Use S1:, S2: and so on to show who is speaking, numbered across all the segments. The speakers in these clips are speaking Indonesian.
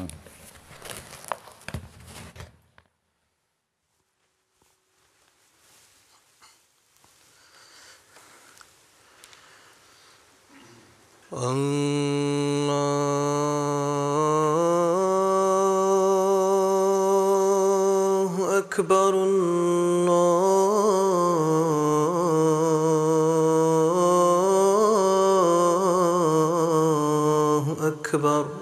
S1: السلام
S2: الله أكبر الله أكبر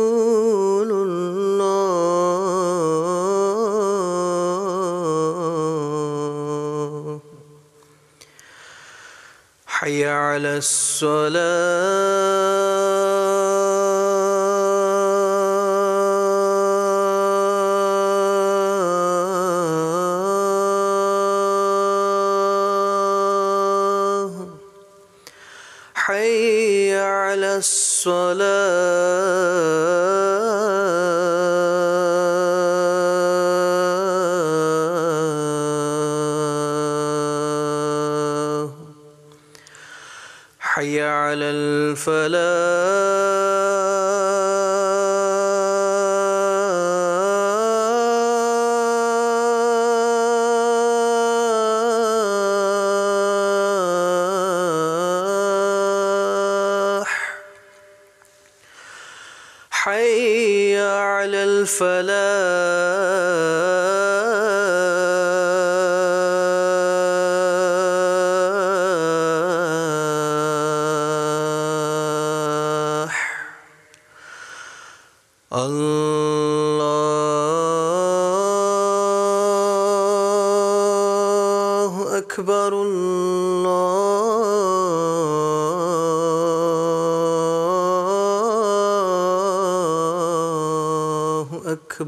S2: على الصلاه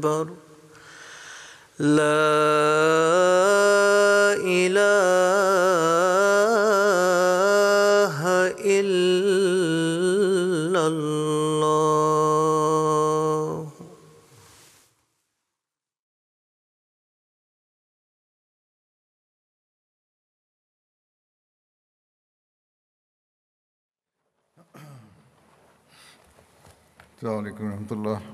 S2: أكبر لا إله إلا الله السلام عليكم ورحمة الله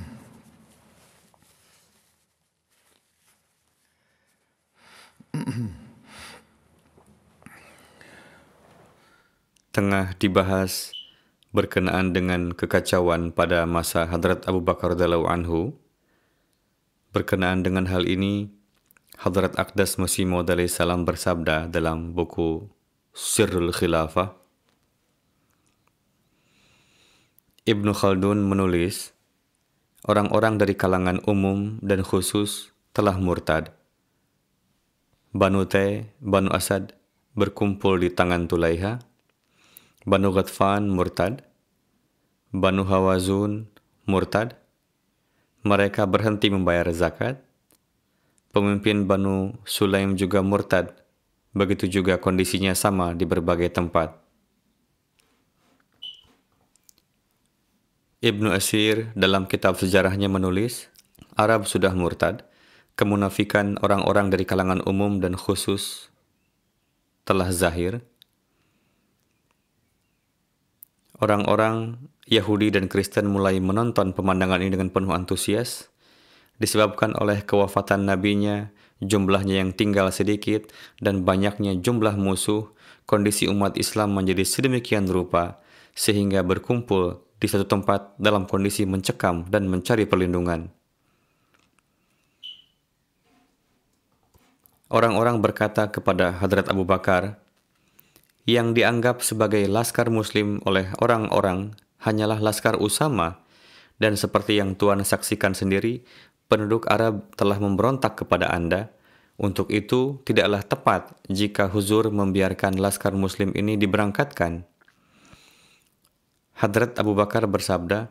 S3: tengah dibahas berkenaan dengan kekacauan pada masa Hadrat Abu Bakar Dalau anhu. Berkenaan dengan hal ini, Hadrat Akdas Masih Dalai salam bersabda dalam buku Sirrul Khilafah. Ibnu Khaldun menulis, orang-orang dari kalangan umum dan khusus telah murtad. Banu Te, Banu Asad berkumpul di tangan Tulaiha, Banu Ghatfan murtad, Banu Hawazun murtad, mereka berhenti membayar zakat, pemimpin Banu Sulaim juga murtad, begitu juga kondisinya sama di berbagai tempat. Ibnu Asir dalam kitab sejarahnya menulis, Arab sudah murtad, kemunafikan orang-orang dari kalangan umum dan khusus telah zahir, orang-orang Yahudi dan Kristen mulai menonton pemandangan ini dengan penuh antusias, disebabkan oleh kewafatan nabinya, jumlahnya yang tinggal sedikit, dan banyaknya jumlah musuh, kondisi umat Islam menjadi sedemikian rupa, sehingga berkumpul di satu tempat dalam kondisi mencekam dan mencari perlindungan. Orang-orang berkata kepada Hadrat Abu Bakar, yang dianggap sebagai laskar muslim oleh orang-orang hanyalah laskar Usama dan seperti yang Tuhan saksikan sendiri, penduduk Arab telah memberontak kepada Anda. Untuk itu, tidaklah tepat jika Huzur membiarkan laskar muslim ini diberangkatkan. Hadrat Abu Bakar bersabda,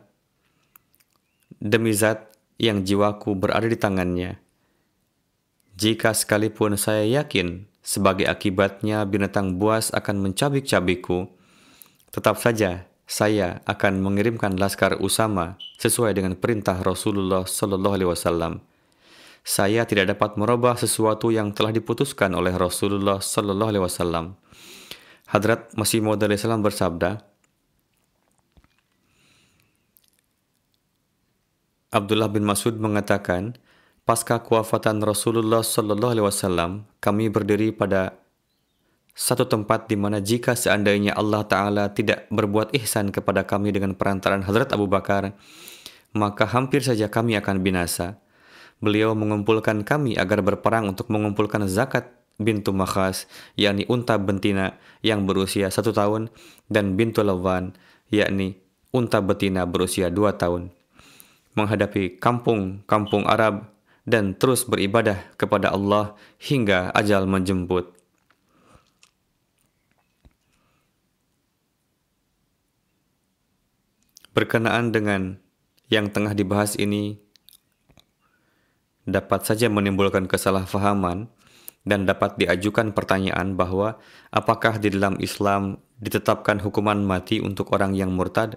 S3: Demi zat yang jiwaku berada di tangannya, jika sekalipun saya yakin sebagai akibatnya, binatang buas akan mencabik-cabikku. Tetap saja, saya akan mengirimkan laskar Usama sesuai dengan perintah Rasulullah Sallallahu Alaihi Wasallam. Saya tidak dapat merubah sesuatu yang telah diputuskan oleh Rasulullah Sallallahu Alaihi Wasallam. Hadrat Masih Maud Islam bersabda, Abdullah bin Masud mengatakan, pasca kewafatan Rasulullah Sallallahu Alaihi Wasallam, kami berdiri pada satu tempat di mana jika seandainya Allah Ta'ala tidak berbuat ihsan kepada kami dengan perantaran Hazrat Abu Bakar, maka hampir saja kami akan binasa. Beliau mengumpulkan kami agar berperang untuk mengumpulkan zakat bintu Makhas, yakni unta betina yang berusia satu tahun, dan bintu Lawan, yakni unta betina berusia dua tahun. Menghadapi kampung-kampung Arab dan terus beribadah kepada Allah hingga ajal menjemput. Berkenaan dengan yang tengah dibahas ini, dapat saja menimbulkan kesalahpahaman dan dapat diajukan pertanyaan bahwa apakah di dalam Islam ditetapkan hukuman mati untuk orang yang murtad?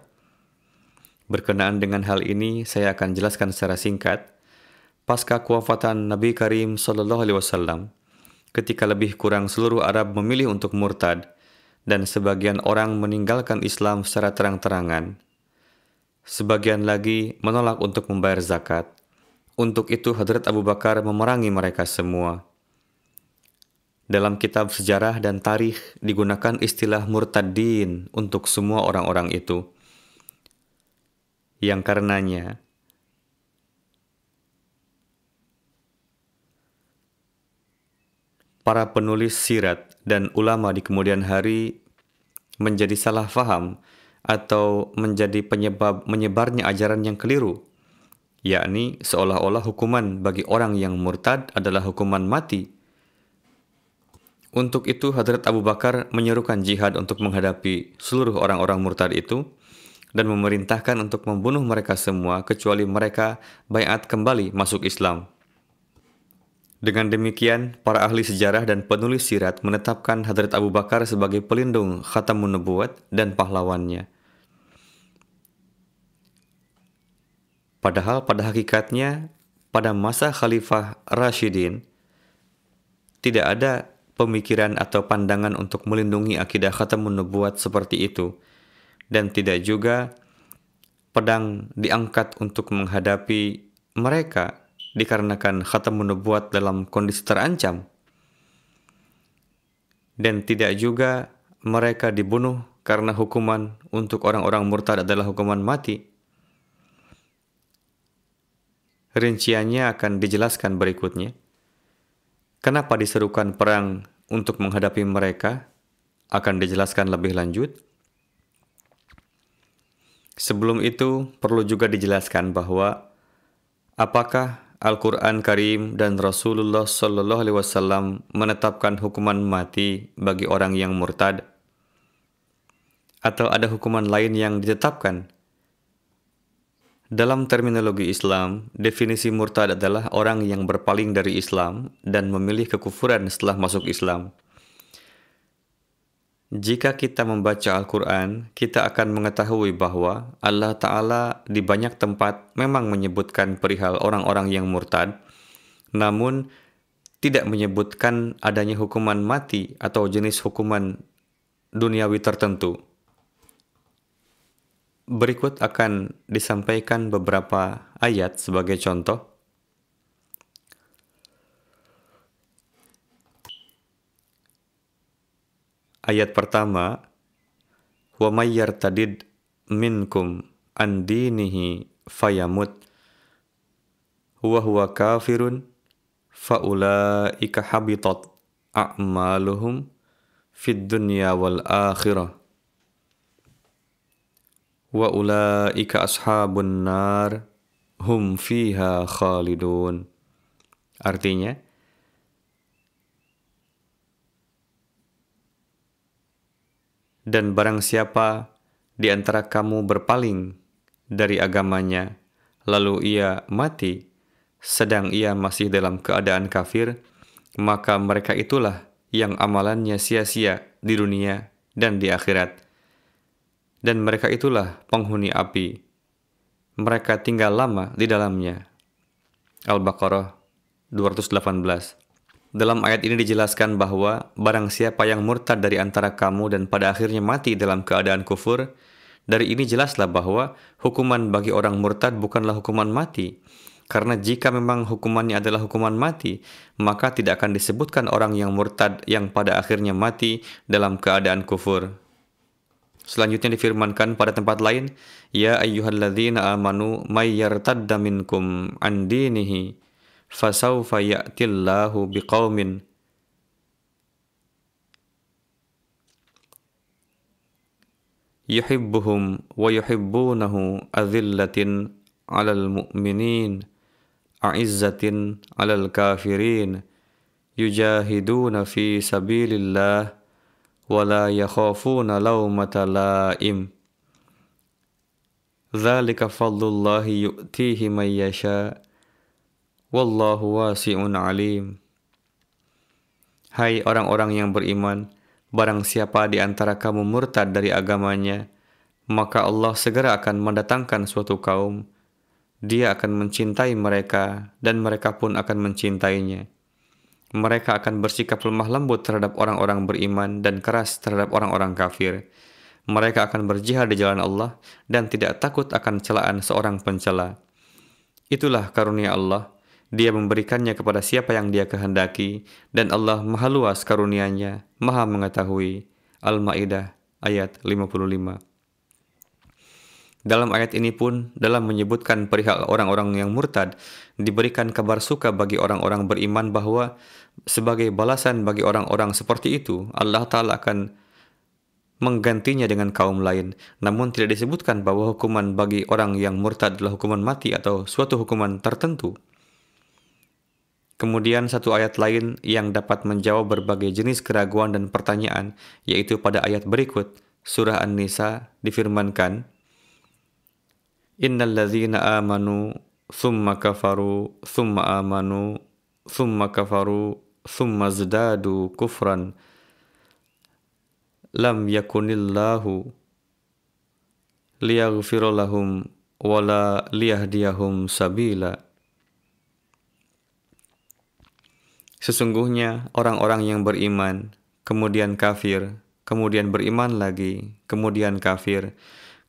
S3: Berkenaan dengan hal ini, saya akan jelaskan secara singkat – pasca kewafatan Nabi Karim Shallallahu Alaihi Wasallam, ketika lebih kurang seluruh Arab memilih untuk murtad dan sebagian orang meninggalkan Islam secara terang-terangan, sebagian lagi menolak untuk membayar zakat. Untuk itu Hadrat Abu Bakar memerangi mereka semua. Dalam kitab sejarah dan tarikh digunakan istilah murtadin untuk semua orang-orang itu. Yang karenanya, para penulis sirat dan ulama di kemudian hari menjadi salah faham atau menjadi penyebab menyebarnya ajaran yang keliru, yakni seolah-olah hukuman bagi orang yang murtad adalah hukuman mati. Untuk itu, Hadrat Abu Bakar menyerukan jihad untuk menghadapi seluruh orang-orang murtad itu dan memerintahkan untuk membunuh mereka semua kecuali mereka bayat kembali masuk Islam. Dengan demikian, para ahli sejarah dan penulis sirat menetapkan Hadrat Abu Bakar sebagai pelindung Khatamun Nubuat dan pahlawannya. Padahal pada hakikatnya, pada masa Khalifah Rashidin, tidak ada pemikiran atau pandangan untuk melindungi akidah Khatamun Nubuat seperti itu. Dan tidak juga pedang diangkat untuk menghadapi mereka dikarenakan khatam nubuat dalam kondisi terancam dan tidak juga mereka dibunuh karena hukuman untuk orang-orang murtad adalah hukuman mati. Rinciannya akan dijelaskan berikutnya. Kenapa diserukan perang untuk menghadapi mereka akan dijelaskan lebih lanjut. Sebelum itu, perlu juga dijelaskan bahwa apakah Al-Quran Karim dan Rasulullah Sallallahu Alaihi Wasallam menetapkan hukuman mati bagi orang yang murtad? Atau ada hukuman lain yang ditetapkan? Dalam terminologi Islam, definisi murtad adalah orang yang berpaling dari Islam dan memilih kekufuran setelah masuk Islam. Jika kita membaca Al-Quran, kita akan mengetahui bahwa Allah Ta'ala di banyak tempat memang menyebutkan perihal orang-orang yang murtad, namun tidak menyebutkan adanya hukuman mati atau jenis hukuman duniawi tertentu. Berikut akan disampaikan beberapa ayat sebagai contoh. ayat pertama wa mayyar tadid minkum an dinihi fayamut huwa huwa kafirun faulaika habitat a'maluhum fid dunya wal akhirah wa ulaika ashabun nar hum fiha khalidun artinya Dan barang siapa di antara kamu berpaling dari agamanya, lalu ia mati, sedang ia masih dalam keadaan kafir, maka mereka itulah yang amalannya sia-sia di dunia dan di akhirat. Dan mereka itulah penghuni api. Mereka tinggal lama di dalamnya. Al-Baqarah 218 dalam ayat ini dijelaskan bahwa barang siapa yang murtad dari antara kamu dan pada akhirnya mati dalam keadaan kufur, dari ini jelaslah bahwa hukuman bagi orang murtad bukanlah hukuman mati. Karena jika memang hukumannya adalah hukuman mati, maka tidak akan disebutkan orang yang murtad yang pada akhirnya mati dalam keadaan kufur. Selanjutnya difirmankan pada tempat lain, Ya ayyuhalladzina amanu mayyartadda minkum andinihi فسوف يأتي الله بقوم يحبهم ويحبونه أذلة على المؤمنين أعزة على الكافرين يجاهدون في سبيل الله ولا يخافون لومة لائم ذلك فضل الله يؤتيه من يشاء Wallahu wasi'un alim. Hai orang-orang yang beriman, barang siapa di antara kamu murtad dari agamanya, maka Allah segera akan mendatangkan suatu kaum. Dia akan mencintai mereka dan mereka pun akan mencintainya. Mereka akan bersikap lemah lembut terhadap orang-orang beriman dan keras terhadap orang-orang kafir. Mereka akan berjihad di jalan Allah dan tidak takut akan celaan seorang pencela. Itulah karunia Allah dia memberikannya kepada siapa yang dia kehendaki, dan Allah maha luas karunianya, maha mengetahui. Al-Ma'idah ayat 55 Dalam ayat ini pun, dalam menyebutkan perihal orang-orang yang murtad, diberikan kabar suka bagi orang-orang beriman bahwa sebagai balasan bagi orang-orang seperti itu, Allah Ta'ala akan menggantinya dengan kaum lain. Namun tidak disebutkan bahwa hukuman bagi orang yang murtad adalah hukuman mati atau suatu hukuman tertentu. Kemudian satu ayat lain yang dapat menjawab berbagai jenis keraguan dan pertanyaan, yaitu pada ayat berikut, surah An-Nisa difirmankan, ladhina amanu, thumma kafaru, thumma amanu, thumma kafaru, thumma zdadu kufran, lam yakunillahu liyaghfirulahum wala liyahdiyahum sabila. Sesungguhnya orang-orang yang beriman, kemudian kafir, kemudian beriman lagi, kemudian kafir,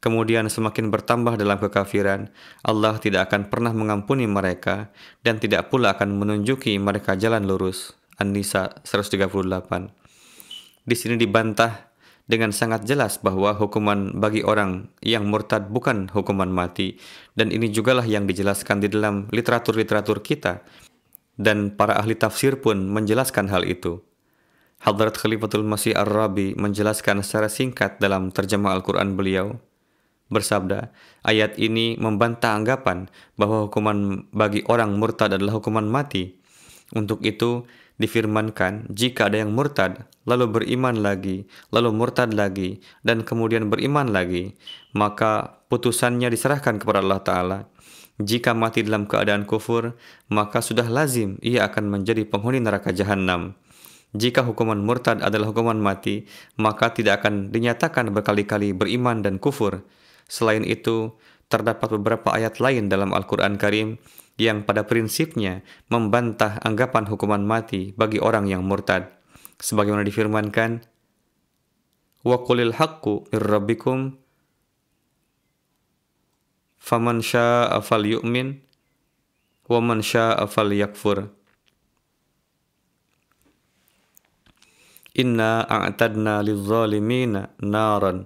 S3: kemudian semakin bertambah dalam kekafiran, Allah tidak akan pernah mengampuni mereka dan tidak pula akan menunjuki mereka jalan lurus. An-Nisa 138. Di sini dibantah dengan sangat jelas bahwa hukuman bagi orang yang murtad bukan hukuman mati dan ini jugalah yang dijelaskan di dalam literatur-literatur kita dan para ahli tafsir pun menjelaskan hal itu. Hadrat Khalifatul Masih Ar-Rabi menjelaskan secara singkat dalam terjemah Al-Quran beliau, bersabda, ayat ini membantah anggapan bahwa hukuman bagi orang murtad adalah hukuman mati. Untuk itu, difirmankan, jika ada yang murtad, lalu beriman lagi, lalu murtad lagi, dan kemudian beriman lagi, maka putusannya diserahkan kepada Allah Ta'ala. Jika mati dalam keadaan kufur, maka sudah lazim ia akan menjadi penghuni neraka jahanam. Jika hukuman murtad adalah hukuman mati, maka tidak akan dinyatakan berkali-kali beriman dan kufur. Selain itu, terdapat beberapa ayat lain dalam Al-Quran Karim yang pada prinsipnya membantah anggapan hukuman mati bagi orang yang murtad. Sebagaimana difirmankan, وَقُلِ الْحَقُّ مِنْ رَبِّكُمْ فمن شاء فليؤمن ومن شاء فليكفر إنا أعتدنا للظالمين نارا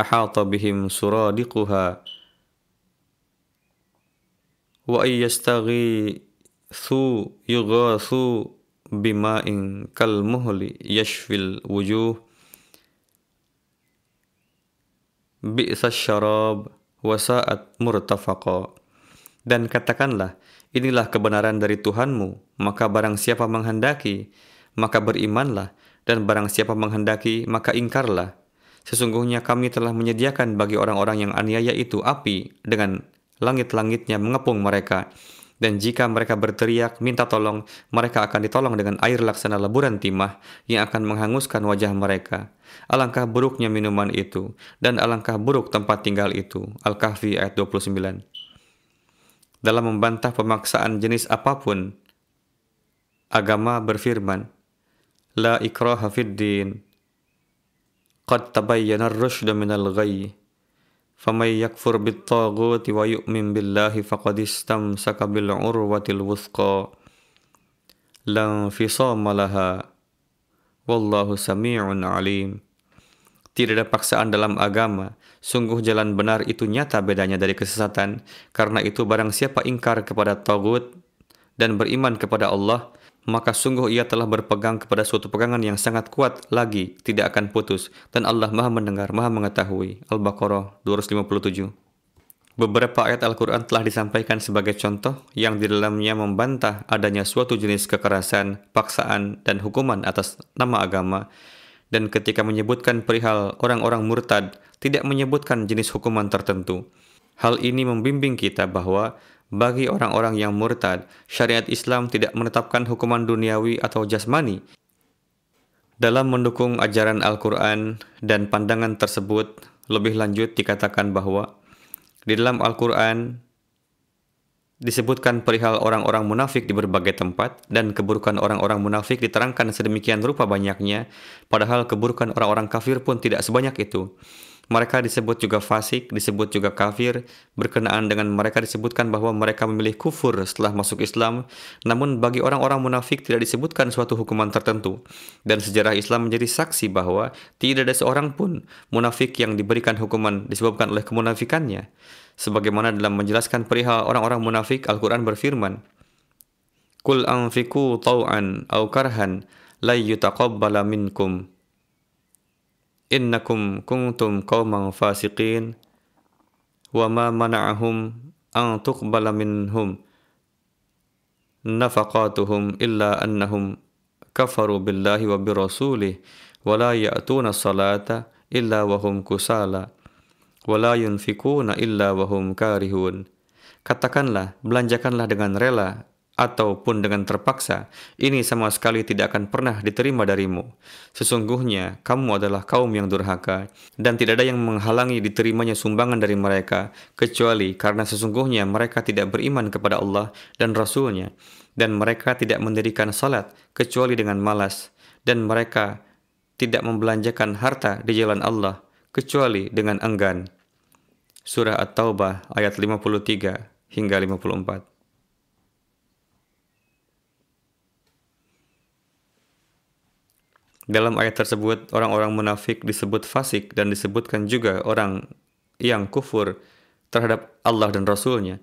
S3: أحاط بهم سرادقها وأن يستغيثوا يغاثوا بماء كالمهل يشفي الوجوه بئس الشراب wasa'at murtafaqo. Dan katakanlah, inilah kebenaran dari Tuhanmu, maka barang siapa menghendaki, maka berimanlah, dan barang siapa menghendaki, maka ingkarlah. Sesungguhnya kami telah menyediakan bagi orang-orang yang aniaya itu api dengan langit-langitnya mengepung mereka, dan jika mereka berteriak minta tolong, mereka akan ditolong dengan air laksana leburan timah yang akan menghanguskan wajah mereka. Alangkah buruknya minuman itu, dan alangkah buruk tempat tinggal itu. Al-Kahfi ayat 29 Dalam membantah pemaksaan jenis apapun, agama berfirman, La ikraha fid din, Qad tabayyana rushda minal ghayyih. فَمَنْ يَكْفُرْ بِالطَّاغُوتِ وَيُؤْمِنْ بِاللَّهِ فَقَدِ اسْتَمْسَكَ بِالْعُرْوَةِ الْوُثْقَى لَا انْفِصَامَ لَهَا وَاللَّهُ سَمِيعٌ عَلِيمٌ Tidak ada paksaan dalam agama, sungguh jalan benar itu nyata bedanya dari kesesatan, karena itu barang siapa ingkar kepada Tawud dan beriman kepada Allah, maka sungguh ia telah berpegang kepada suatu pegangan yang sangat kuat lagi tidak akan putus dan Allah maha mendengar maha mengetahui Al-Baqarah 257 Beberapa ayat Al-Quran telah disampaikan sebagai contoh yang di dalamnya membantah adanya suatu jenis kekerasan, paksaan, dan hukuman atas nama agama. Dan ketika menyebutkan perihal orang-orang murtad, tidak menyebutkan jenis hukuman tertentu. Hal ini membimbing kita bahwa bagi orang-orang yang murtad, syariat Islam tidak menetapkan hukuman duniawi atau jasmani. Dalam mendukung ajaran Al-Quran dan pandangan tersebut, lebih lanjut dikatakan bahwa di dalam Al-Quran disebutkan perihal orang-orang munafik di berbagai tempat dan keburukan orang-orang munafik diterangkan sedemikian rupa banyaknya, padahal keburukan orang-orang kafir pun tidak sebanyak itu. Mereka disebut juga fasik, disebut juga kafir, berkenaan dengan mereka disebutkan bahwa mereka memilih kufur setelah masuk Islam, namun bagi orang-orang munafik tidak disebutkan suatu hukuman tertentu. Dan sejarah Islam menjadi saksi bahwa tidak ada seorang pun munafik yang diberikan hukuman disebabkan oleh kemunafikannya. Sebagaimana dalam menjelaskan perihal orang-orang munafik, Al-Quran berfirman, Kul anfiku tau'an au karhan, la yutaqabbala minkum innakum kuntum qauman fasiqin wa ma mana'ahum an tuqbala minhum nafaqatuhum illa annahum kafaru billahi wa birasulih wa la ya'tuna salata illa wa hum kusala wa la yunfikuna illa wa hum karihun katakanlah belanjakanlah dengan rela ataupun dengan terpaksa, ini sama sekali tidak akan pernah diterima darimu. Sesungguhnya, kamu adalah kaum yang durhaka, dan tidak ada yang menghalangi diterimanya sumbangan dari mereka, kecuali karena sesungguhnya mereka tidak beriman kepada Allah dan Rasulnya, dan mereka tidak mendirikan salat kecuali dengan malas, dan mereka tidak membelanjakan harta di jalan Allah kecuali dengan enggan. Surah At-Taubah ayat 53 hingga 54. Dalam ayat tersebut, orang-orang munafik disebut fasik dan disebutkan juga orang yang kufur terhadap Allah dan Rasulnya.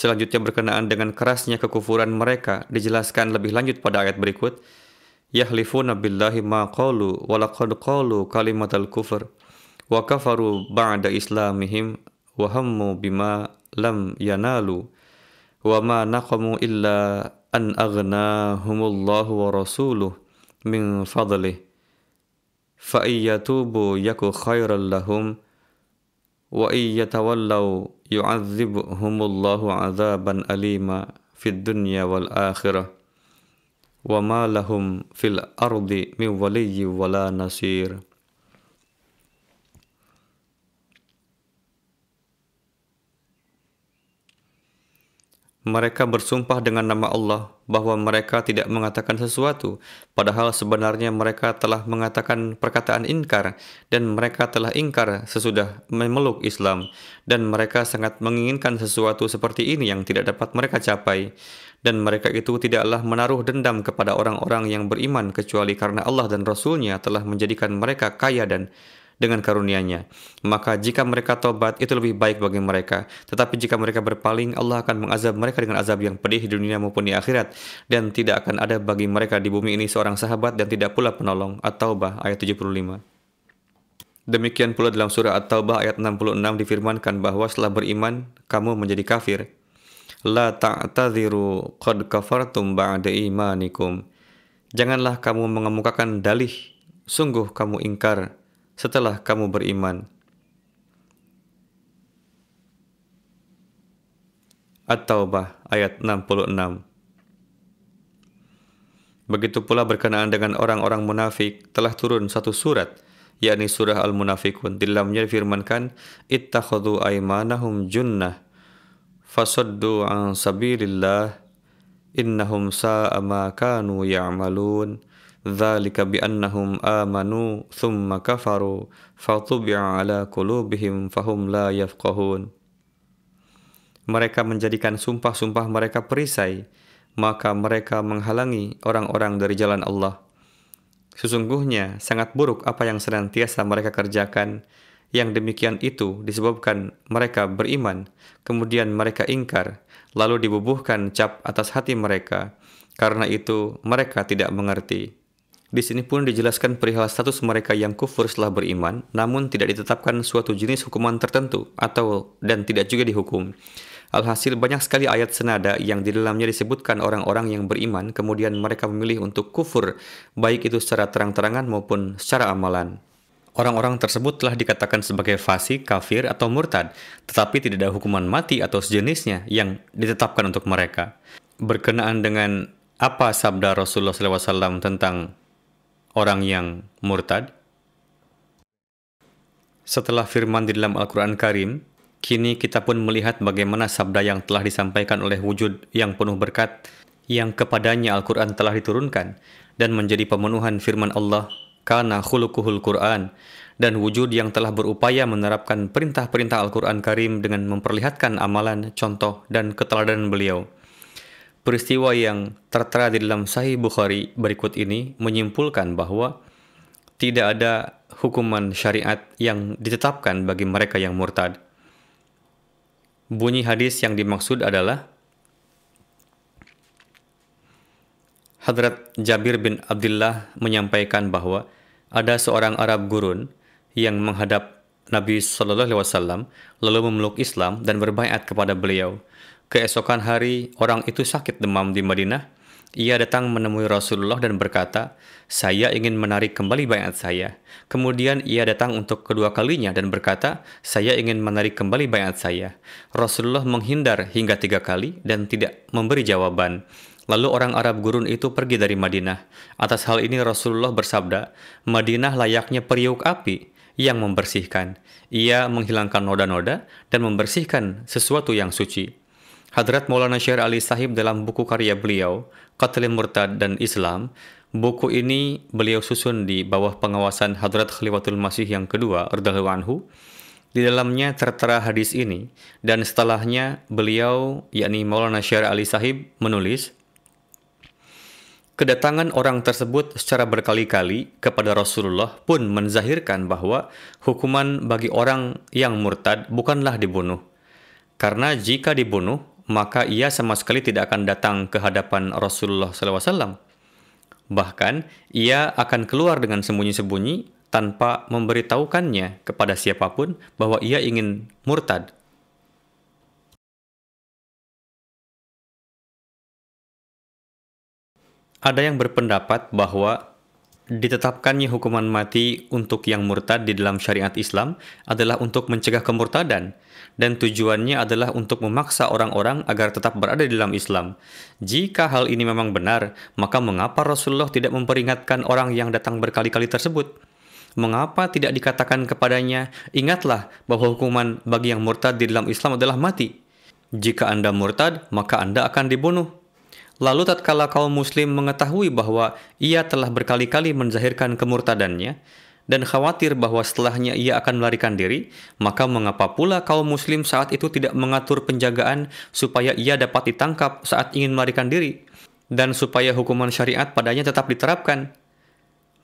S3: Selanjutnya berkenaan dengan kerasnya kekufuran mereka, dijelaskan lebih lanjut pada ayat berikut, Yahlifuna billahi ma qalu wa laqad qalu kalimatal kufur wa kafaru ba'da islamihim wa hammu bima lam yanalu wa ma naqamu illa أن أغناهم الله ورسوله من فضله فإن يتوبوا يك خيرا لهم وإن يتولوا يعذبهم الله عذابا أليما في الدنيا والآخرة وما لهم في الأرض من ولي ولا نصير Mereka bersumpah dengan nama Allah bahwa mereka tidak mengatakan sesuatu, padahal sebenarnya mereka telah mengatakan perkataan inkar dan mereka telah ingkar sesudah memeluk Islam dan mereka sangat menginginkan sesuatu seperti ini yang tidak dapat mereka capai dan mereka itu tidaklah menaruh dendam kepada orang-orang yang beriman kecuali karena Allah dan Rasulnya telah menjadikan mereka kaya dan dengan karunia-Nya. Maka jika mereka tobat, itu lebih baik bagi mereka. Tetapi jika mereka berpaling, Allah akan mengazab mereka dengan azab yang pedih di dunia maupun di akhirat. Dan tidak akan ada bagi mereka di bumi ini seorang sahabat dan tidak pula penolong. At-Taubah ayat 75. Demikian pula dalam surah At-Taubah ayat 66 difirmankan bahwa setelah beriman, kamu menjadi kafir. La ta'tadhiru qad kafartum ba'da imanikum. Janganlah kamu mengemukakan dalih, sungguh kamu ingkar setelah kamu beriman. At-Taubah ayat 66 Begitu pula berkenaan dengan orang-orang munafik telah turun satu surat, yakni surah Al-Munafikun. Di dalamnya difirmankan, Ittakhadu aimanahum junnah, fasaddu an sabilillah, innahum sa'ama kanu ya'malun. Ya ذلك بأنهم آمنوا ثم كفروا فطبع على قلوبهم فهم لا يفقهون. mereka menjadikan sumpah-sumpah mereka perisai maka mereka menghalangi orang-orang dari jalan Allah sesungguhnya sangat buruk apa yang senantiasa mereka kerjakan yang demikian itu disebabkan mereka beriman, kemudian mereka ingkar, lalu dibubuhkan cap atas hati mereka. Karena itu, mereka tidak mengerti. Di sini pun dijelaskan perihal status mereka yang kufur setelah beriman, namun tidak ditetapkan suatu jenis hukuman tertentu atau dan tidak juga dihukum. Alhasil banyak sekali ayat senada yang di dalamnya disebutkan orang-orang yang beriman kemudian mereka memilih untuk kufur, baik itu secara terang-terangan maupun secara amalan. Orang-orang tersebut telah dikatakan sebagai fasik, kafir, atau murtad, tetapi tidak ada hukuman mati atau sejenisnya yang ditetapkan untuk mereka. Berkenaan dengan apa sabda Rasulullah SAW tentang orang yang murtad? Setelah firman di dalam Al-Quran Karim, kini kita pun melihat bagaimana sabda yang telah disampaikan oleh wujud yang penuh berkat yang kepadanya Al-Quran telah diturunkan dan menjadi pemenuhan firman Allah karena khulukuhul Quran dan wujud yang telah berupaya menerapkan perintah-perintah Al-Quran Karim dengan memperlihatkan amalan, contoh, dan keteladanan beliau peristiwa yang tertera di dalam Sahih Bukhari berikut ini menyimpulkan bahwa tidak ada hukuman syariat yang ditetapkan bagi mereka yang murtad. Bunyi hadis yang dimaksud adalah Hadrat Jabir bin Abdullah menyampaikan bahwa ada seorang Arab gurun yang menghadap Nabi Shallallahu Alaihi Wasallam lalu memeluk Islam dan berbayat kepada beliau. Keesokan hari, orang itu sakit demam di Madinah. Ia datang menemui Rasulullah dan berkata, "Saya ingin menarik kembali bayat saya." Kemudian ia datang untuk kedua kalinya dan berkata, "Saya ingin menarik kembali bayat saya." Rasulullah menghindar hingga tiga kali dan tidak memberi jawaban. Lalu orang Arab gurun itu pergi dari Madinah. Atas hal ini Rasulullah bersabda, Madinah layaknya periuk api yang membersihkan. Ia menghilangkan noda-noda dan membersihkan sesuatu yang suci. Hadrat Maulana Syekh Ali Sahib dalam buku karya beliau, Qatlin Murtad dan Islam, buku ini beliau susun di bawah pengawasan Hadrat Khalifatul Masih yang kedua, Erdahlu Anhu. Di dalamnya tertera hadis ini, dan setelahnya beliau, yakni Maulana Syekh Ali Sahib, menulis, Kedatangan orang tersebut secara berkali-kali kepada Rasulullah pun menzahirkan bahwa hukuman bagi orang yang murtad bukanlah dibunuh. Karena jika dibunuh, maka ia sama sekali tidak akan datang ke hadapan Rasulullah SAW. Bahkan, ia akan keluar dengan sembunyi-sembunyi tanpa memberitahukannya kepada siapapun bahwa ia ingin murtad. Ada yang berpendapat bahwa Ditetapkannya hukuman mati untuk yang murtad di dalam syariat Islam adalah untuk mencegah kemurtadan dan tujuannya adalah untuk memaksa orang-orang agar tetap berada di dalam Islam. Jika hal ini memang benar, maka mengapa Rasulullah tidak memperingatkan orang yang datang berkali-kali tersebut? Mengapa tidak dikatakan kepadanya, ingatlah bahwa hukuman bagi yang murtad di dalam Islam adalah mati. Jika Anda murtad, maka Anda akan dibunuh. Lalu tatkala kaum muslim mengetahui bahwa ia telah berkali-kali menzahirkan kemurtadannya dan khawatir bahwa setelahnya ia akan melarikan diri, maka mengapa pula kaum muslim saat itu tidak mengatur penjagaan supaya ia dapat ditangkap saat ingin melarikan diri dan supaya hukuman syariat padanya tetap diterapkan?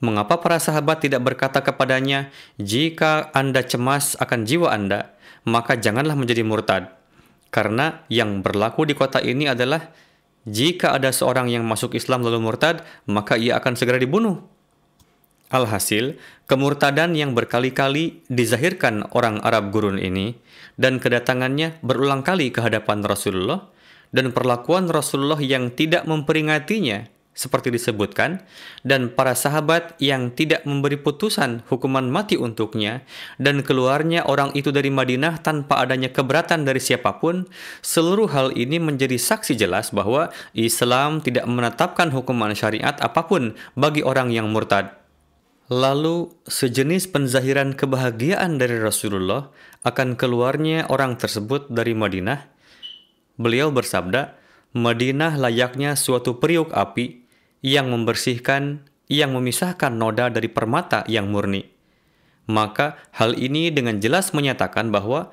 S3: Mengapa para sahabat tidak berkata kepadanya, "Jika Anda cemas akan jiwa Anda, maka janganlah menjadi murtad." Karena yang berlaku di kota ini adalah jika ada seorang yang masuk Islam lalu murtad, maka ia akan segera dibunuh. Alhasil, kemurtadan yang berkali-kali dizahirkan orang Arab gurun ini dan kedatangannya berulang kali ke hadapan Rasulullah dan perlakuan Rasulullah yang tidak memperingatinya seperti disebutkan, dan para sahabat yang tidak memberi putusan hukuman mati untuknya, dan keluarnya orang itu dari Madinah tanpa adanya keberatan dari siapapun, seluruh hal ini menjadi saksi jelas bahwa Islam tidak menetapkan hukuman syariat apapun bagi orang yang murtad. Lalu, sejenis penzahiran kebahagiaan dari Rasulullah akan keluarnya orang tersebut dari Madinah. Beliau bersabda, Madinah layaknya suatu periuk api yang membersihkan, yang memisahkan noda dari permata yang murni. Maka hal ini dengan jelas menyatakan bahwa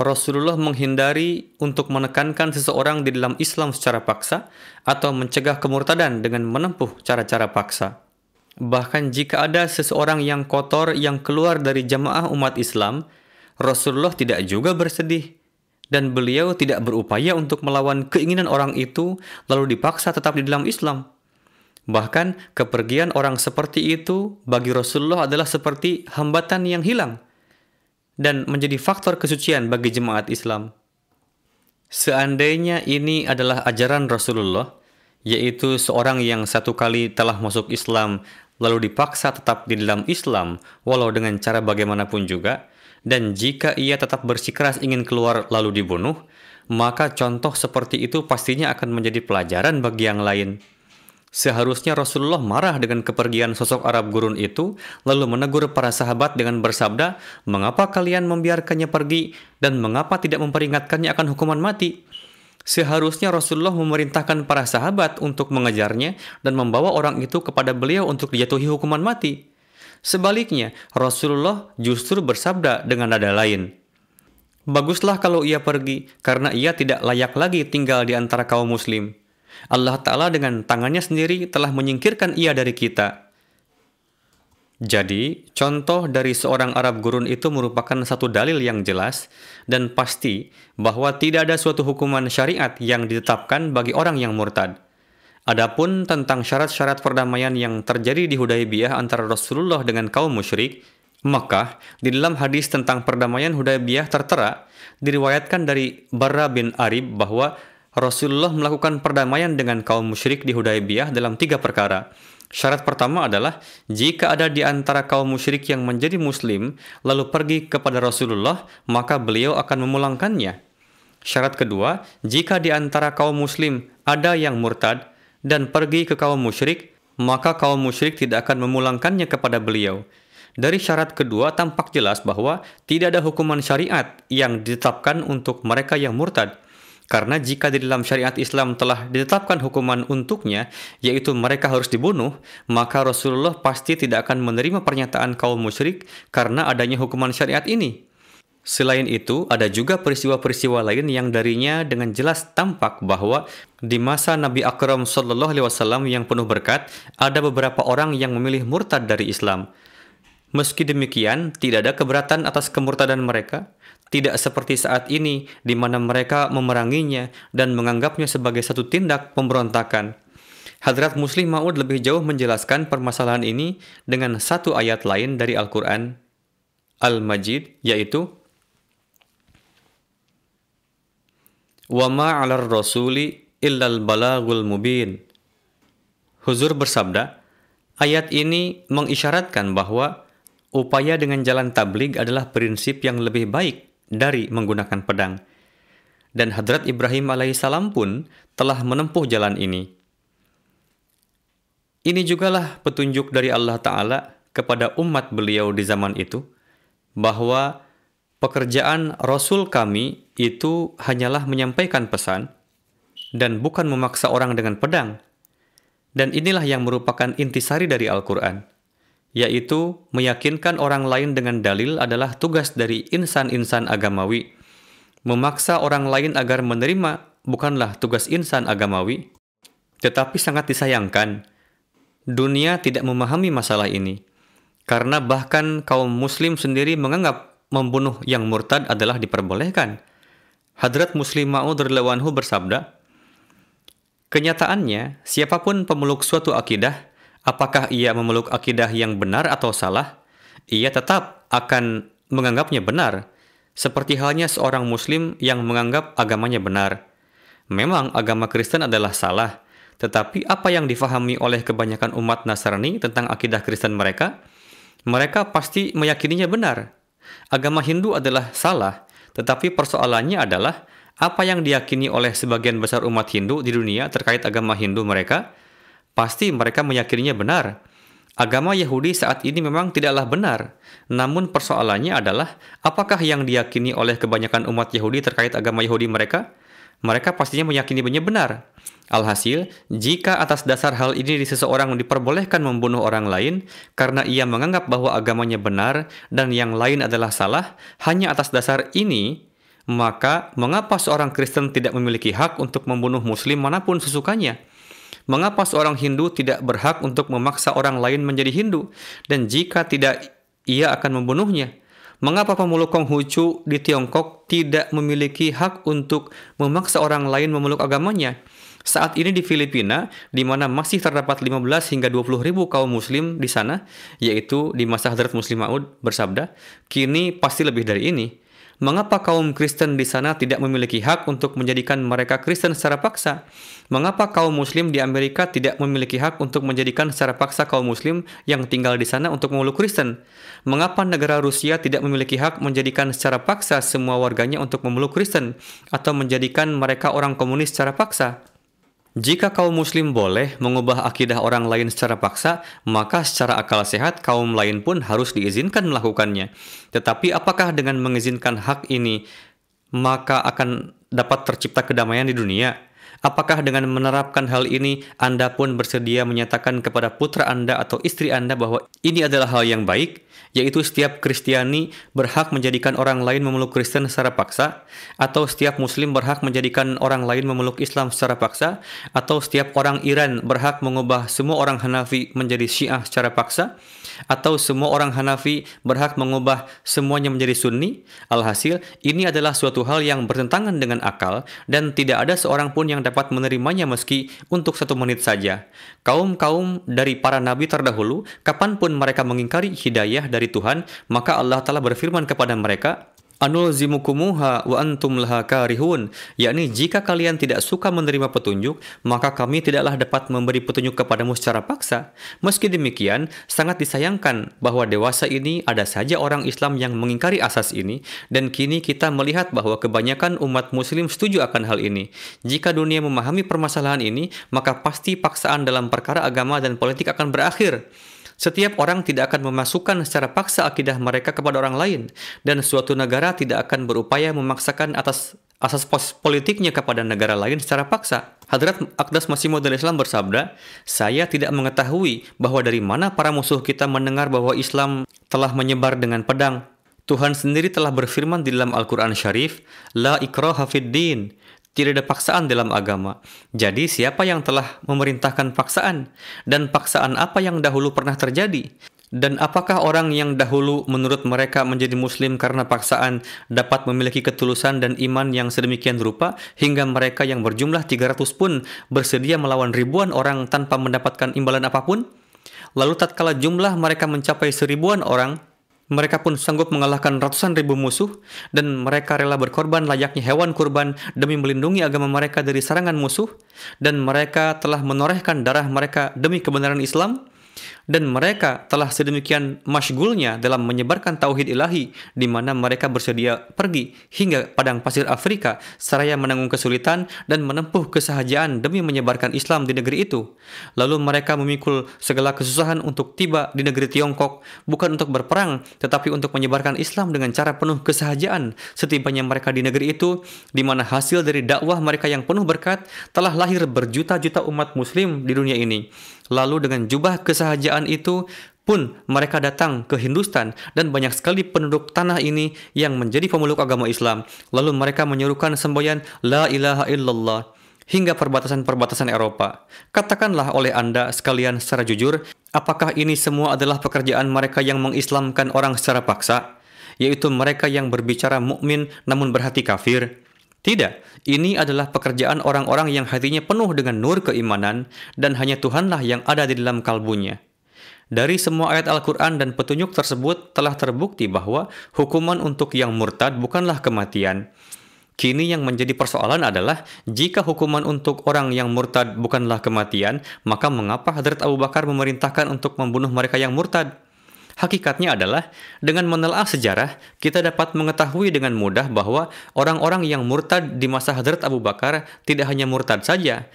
S3: Rasulullah menghindari untuk menekankan seseorang di dalam Islam secara paksa atau mencegah kemurtadan dengan menempuh cara-cara paksa. Bahkan jika ada seseorang yang kotor yang keluar dari jamaah umat Islam, Rasulullah tidak juga bersedih dan beliau tidak berupaya untuk melawan keinginan orang itu lalu dipaksa tetap di dalam Islam. Bahkan kepergian orang seperti itu bagi Rasulullah adalah seperti hambatan yang hilang dan menjadi faktor kesucian bagi jemaat Islam. Seandainya ini adalah ajaran Rasulullah, yaitu seorang yang satu kali telah masuk Islam lalu dipaksa tetap di dalam Islam walau dengan cara bagaimanapun juga, dan jika ia tetap bersikeras ingin keluar lalu dibunuh, maka contoh seperti itu pastinya akan menjadi pelajaran bagi yang lain. Seharusnya Rasulullah marah dengan kepergian sosok Arab gurun itu, lalu menegur para sahabat dengan bersabda, "Mengapa kalian membiarkannya pergi dan mengapa tidak memperingatkannya akan hukuman mati?" Seharusnya Rasulullah memerintahkan para sahabat untuk mengejarnya dan membawa orang itu kepada beliau untuk dijatuhi hukuman mati. Sebaliknya, Rasulullah justru bersabda dengan nada lain, "Baguslah kalau ia pergi, karena ia tidak layak lagi tinggal di antara kaum Muslim." Allah Ta'ala dengan tangannya sendiri telah menyingkirkan ia dari kita. Jadi, contoh dari seorang Arab gurun itu merupakan satu dalil yang jelas dan pasti bahwa tidak ada suatu hukuman syariat yang ditetapkan bagi orang yang murtad. Adapun tentang syarat-syarat perdamaian yang terjadi di Hudaybiyah antara Rasulullah dengan kaum musyrik, maka di dalam hadis tentang perdamaian Hudaybiyah tertera diriwayatkan dari Barra bin Arib bahwa Rasulullah melakukan perdamaian dengan kaum musyrik di Hudaybiyah dalam tiga perkara. Syarat pertama adalah jika ada di antara kaum musyrik yang menjadi muslim lalu pergi kepada Rasulullah, maka beliau akan memulangkannya. Syarat kedua, jika di antara kaum muslim ada yang murtad dan pergi ke kaum musyrik, maka kaum musyrik tidak akan memulangkannya kepada beliau. Dari syarat kedua tampak jelas bahwa tidak ada hukuman syariat yang ditetapkan untuk mereka yang murtad, karena jika di dalam syariat Islam telah ditetapkan hukuman untuknya, yaitu mereka harus dibunuh, maka Rasulullah pasti tidak akan menerima pernyataan kaum musyrik karena adanya hukuman syariat ini. Selain itu, ada juga peristiwa-peristiwa lain yang darinya dengan jelas tampak bahwa di masa Nabi Akram Shallallahu Alaihi Wasallam yang penuh berkat, ada beberapa orang yang memilih murtad dari Islam. Meski demikian, tidak ada keberatan atas kemurtadan mereka, tidak seperti saat ini di mana mereka memeranginya dan menganggapnya sebagai satu tindak pemberontakan. Hadrat Muslim Ma'ud lebih jauh menjelaskan permasalahan ini dengan satu ayat lain dari Al-Quran Al-Majid, yaitu وَمَا عَلَى الرَّسُولِ إِلَّا الْبَلَاغُ mubin. Huzur bersabda, ayat ini mengisyaratkan bahwa upaya dengan jalan tabligh adalah prinsip yang lebih baik dari menggunakan pedang. Dan Hadrat Ibrahim alaihissalam pun telah menempuh jalan ini. Ini jugalah petunjuk dari Allah Ta'ala kepada umat beliau di zaman itu, bahwa pekerjaan Rasul kami itu hanyalah menyampaikan pesan dan bukan memaksa orang dengan pedang. Dan inilah yang merupakan intisari dari Al-Quran yaitu meyakinkan orang lain dengan dalil adalah tugas dari insan-insan agamawi. Memaksa orang lain agar menerima bukanlah tugas insan agamawi, tetapi sangat disayangkan. Dunia tidak memahami masalah ini, karena bahkan kaum muslim sendiri menganggap membunuh yang murtad adalah diperbolehkan. Hadrat Muslim Ma'ud bersabda, Kenyataannya, siapapun pemeluk suatu akidah, Apakah ia memeluk akidah yang benar atau salah? Ia tetap akan menganggapnya benar, seperti halnya seorang Muslim yang menganggap agamanya benar. Memang agama Kristen adalah salah, tetapi apa yang difahami oleh kebanyakan umat Nasrani tentang akidah Kristen mereka, mereka pasti meyakininya benar. Agama Hindu adalah salah, tetapi persoalannya adalah apa yang diyakini oleh sebagian besar umat Hindu di dunia terkait agama Hindu mereka – Pasti mereka meyakininya benar. Agama Yahudi saat ini memang tidaklah benar. Namun persoalannya adalah apakah yang diyakini oleh kebanyakan umat Yahudi terkait agama Yahudi mereka? Mereka pastinya meyakini benar. Alhasil, jika atas dasar hal ini seseorang diperbolehkan membunuh orang lain karena ia menganggap bahwa agamanya benar dan yang lain adalah salah, hanya atas dasar ini, maka mengapa seorang Kristen tidak memiliki hak untuk membunuh muslim manapun sesukanya? Mengapa seorang Hindu tidak berhak untuk memaksa orang lain menjadi Hindu? Dan jika tidak, ia akan membunuhnya. Mengapa pemeluk Konghucu di Tiongkok tidak memiliki hak untuk memaksa orang lain memeluk agamanya? Saat ini di Filipina, di mana masih terdapat 15 hingga 20 ribu kaum muslim di sana, yaitu di masa Hadrat Muslim Ma'ud bersabda, kini pasti lebih dari ini. Mengapa kaum Kristen di sana tidak memiliki hak untuk menjadikan mereka Kristen secara paksa? Mengapa kaum Muslim di Amerika tidak memiliki hak untuk menjadikan secara paksa kaum Muslim yang tinggal di sana untuk memeluk Kristen? Mengapa negara Rusia tidak memiliki hak menjadikan secara paksa semua warganya untuk memeluk Kristen atau menjadikan mereka orang komunis secara paksa? Jika kaum muslim boleh mengubah akidah orang lain secara paksa, maka secara akal sehat kaum lain pun harus diizinkan melakukannya. Tetapi apakah dengan mengizinkan hak ini maka akan dapat tercipta kedamaian di dunia? Apakah dengan menerapkan hal ini Anda pun bersedia menyatakan kepada putra Anda atau istri Anda bahwa ini adalah hal yang baik? yaitu setiap Kristiani berhak menjadikan orang lain memeluk Kristen secara paksa, atau setiap Muslim berhak menjadikan orang lain memeluk Islam secara paksa, atau setiap orang Iran berhak mengubah semua orang Hanafi menjadi Syiah secara paksa, atau semua orang Hanafi berhak mengubah semuanya menjadi Sunni? Alhasil, ini adalah suatu hal yang bertentangan dengan akal dan tidak ada seorang pun yang dapat menerimanya meski untuk satu menit saja. Kaum-kaum dari para nabi terdahulu, kapanpun mereka mengingkari hidayah dari Tuhan, maka Allah telah berfirman kepada mereka, Anulzimukumuha wa antum laha karihun, yakni jika kalian tidak suka menerima petunjuk, maka kami tidaklah dapat memberi petunjuk kepadamu secara paksa. Meski demikian, sangat disayangkan bahwa dewasa ini ada saja orang Islam yang mengingkari asas ini, dan kini kita melihat bahwa kebanyakan umat muslim setuju akan hal ini. Jika dunia memahami permasalahan ini, maka pasti paksaan dalam perkara agama dan politik akan berakhir. Setiap orang tidak akan memasukkan secara paksa akidah mereka kepada orang lain, dan suatu negara tidak akan berupaya memaksakan atas asas politiknya kepada negara lain secara paksa. Hadrat Akdas Masimo dari Islam bersabda, Saya tidak mengetahui bahwa dari mana para musuh kita mendengar bahwa Islam telah menyebar dengan pedang. Tuhan sendiri telah berfirman di dalam Al-Quran Syarif, La ikraha fid din, tidak ada paksaan dalam agama. Jadi, siapa yang telah memerintahkan paksaan, dan paksaan apa yang dahulu pernah terjadi? Dan apakah orang yang dahulu menurut mereka menjadi muslim karena paksaan dapat memiliki ketulusan dan iman yang sedemikian rupa hingga mereka yang berjumlah 300 pun bersedia melawan ribuan orang tanpa mendapatkan imbalan apapun? Lalu tatkala jumlah mereka mencapai seribuan orang, mereka pun sanggup mengalahkan ratusan ribu musuh, dan mereka rela berkorban layaknya hewan kurban demi melindungi agama mereka dari serangan musuh, dan mereka telah menorehkan darah mereka demi kebenaran Islam, dan mereka telah sedemikian masygulnya dalam menyebarkan tauhid ilahi di mana mereka bersedia pergi hingga padang pasir Afrika seraya menanggung kesulitan dan menempuh kesahajaan demi menyebarkan Islam di negeri itu. Lalu mereka memikul segala kesusahan untuk tiba di negeri Tiongkok bukan untuk berperang tetapi untuk menyebarkan Islam dengan cara penuh kesahajaan setibanya mereka di negeri itu di mana hasil dari dakwah mereka yang penuh berkat telah lahir berjuta-juta umat muslim di dunia ini. Lalu dengan jubah kesahajaan itu pun mereka datang ke Hindustan dan banyak sekali penduduk tanah ini yang menjadi pemeluk agama Islam. Lalu mereka menyerukan semboyan La ilaha illallah hingga perbatasan-perbatasan Eropa. Katakanlah oleh Anda sekalian secara jujur, apakah ini semua adalah pekerjaan mereka yang mengislamkan orang secara paksa? Yaitu mereka yang berbicara mukmin namun berhati kafir. Tidak, ini adalah pekerjaan orang-orang yang hatinya penuh dengan nur keimanan dan hanya Tuhanlah yang ada di dalam kalbunya. Dari semua ayat Al-Quran dan petunjuk tersebut telah terbukti bahwa hukuman untuk yang murtad bukanlah kematian. Kini yang menjadi persoalan adalah jika hukuman untuk orang yang murtad bukanlah kematian, maka mengapa Hadrat Abu Bakar memerintahkan untuk membunuh mereka yang murtad? Hakikatnya adalah, dengan menelaah sejarah, kita dapat mengetahui dengan mudah bahwa orang-orang yang murtad di masa Hadrat Abu Bakar tidak hanya murtad saja,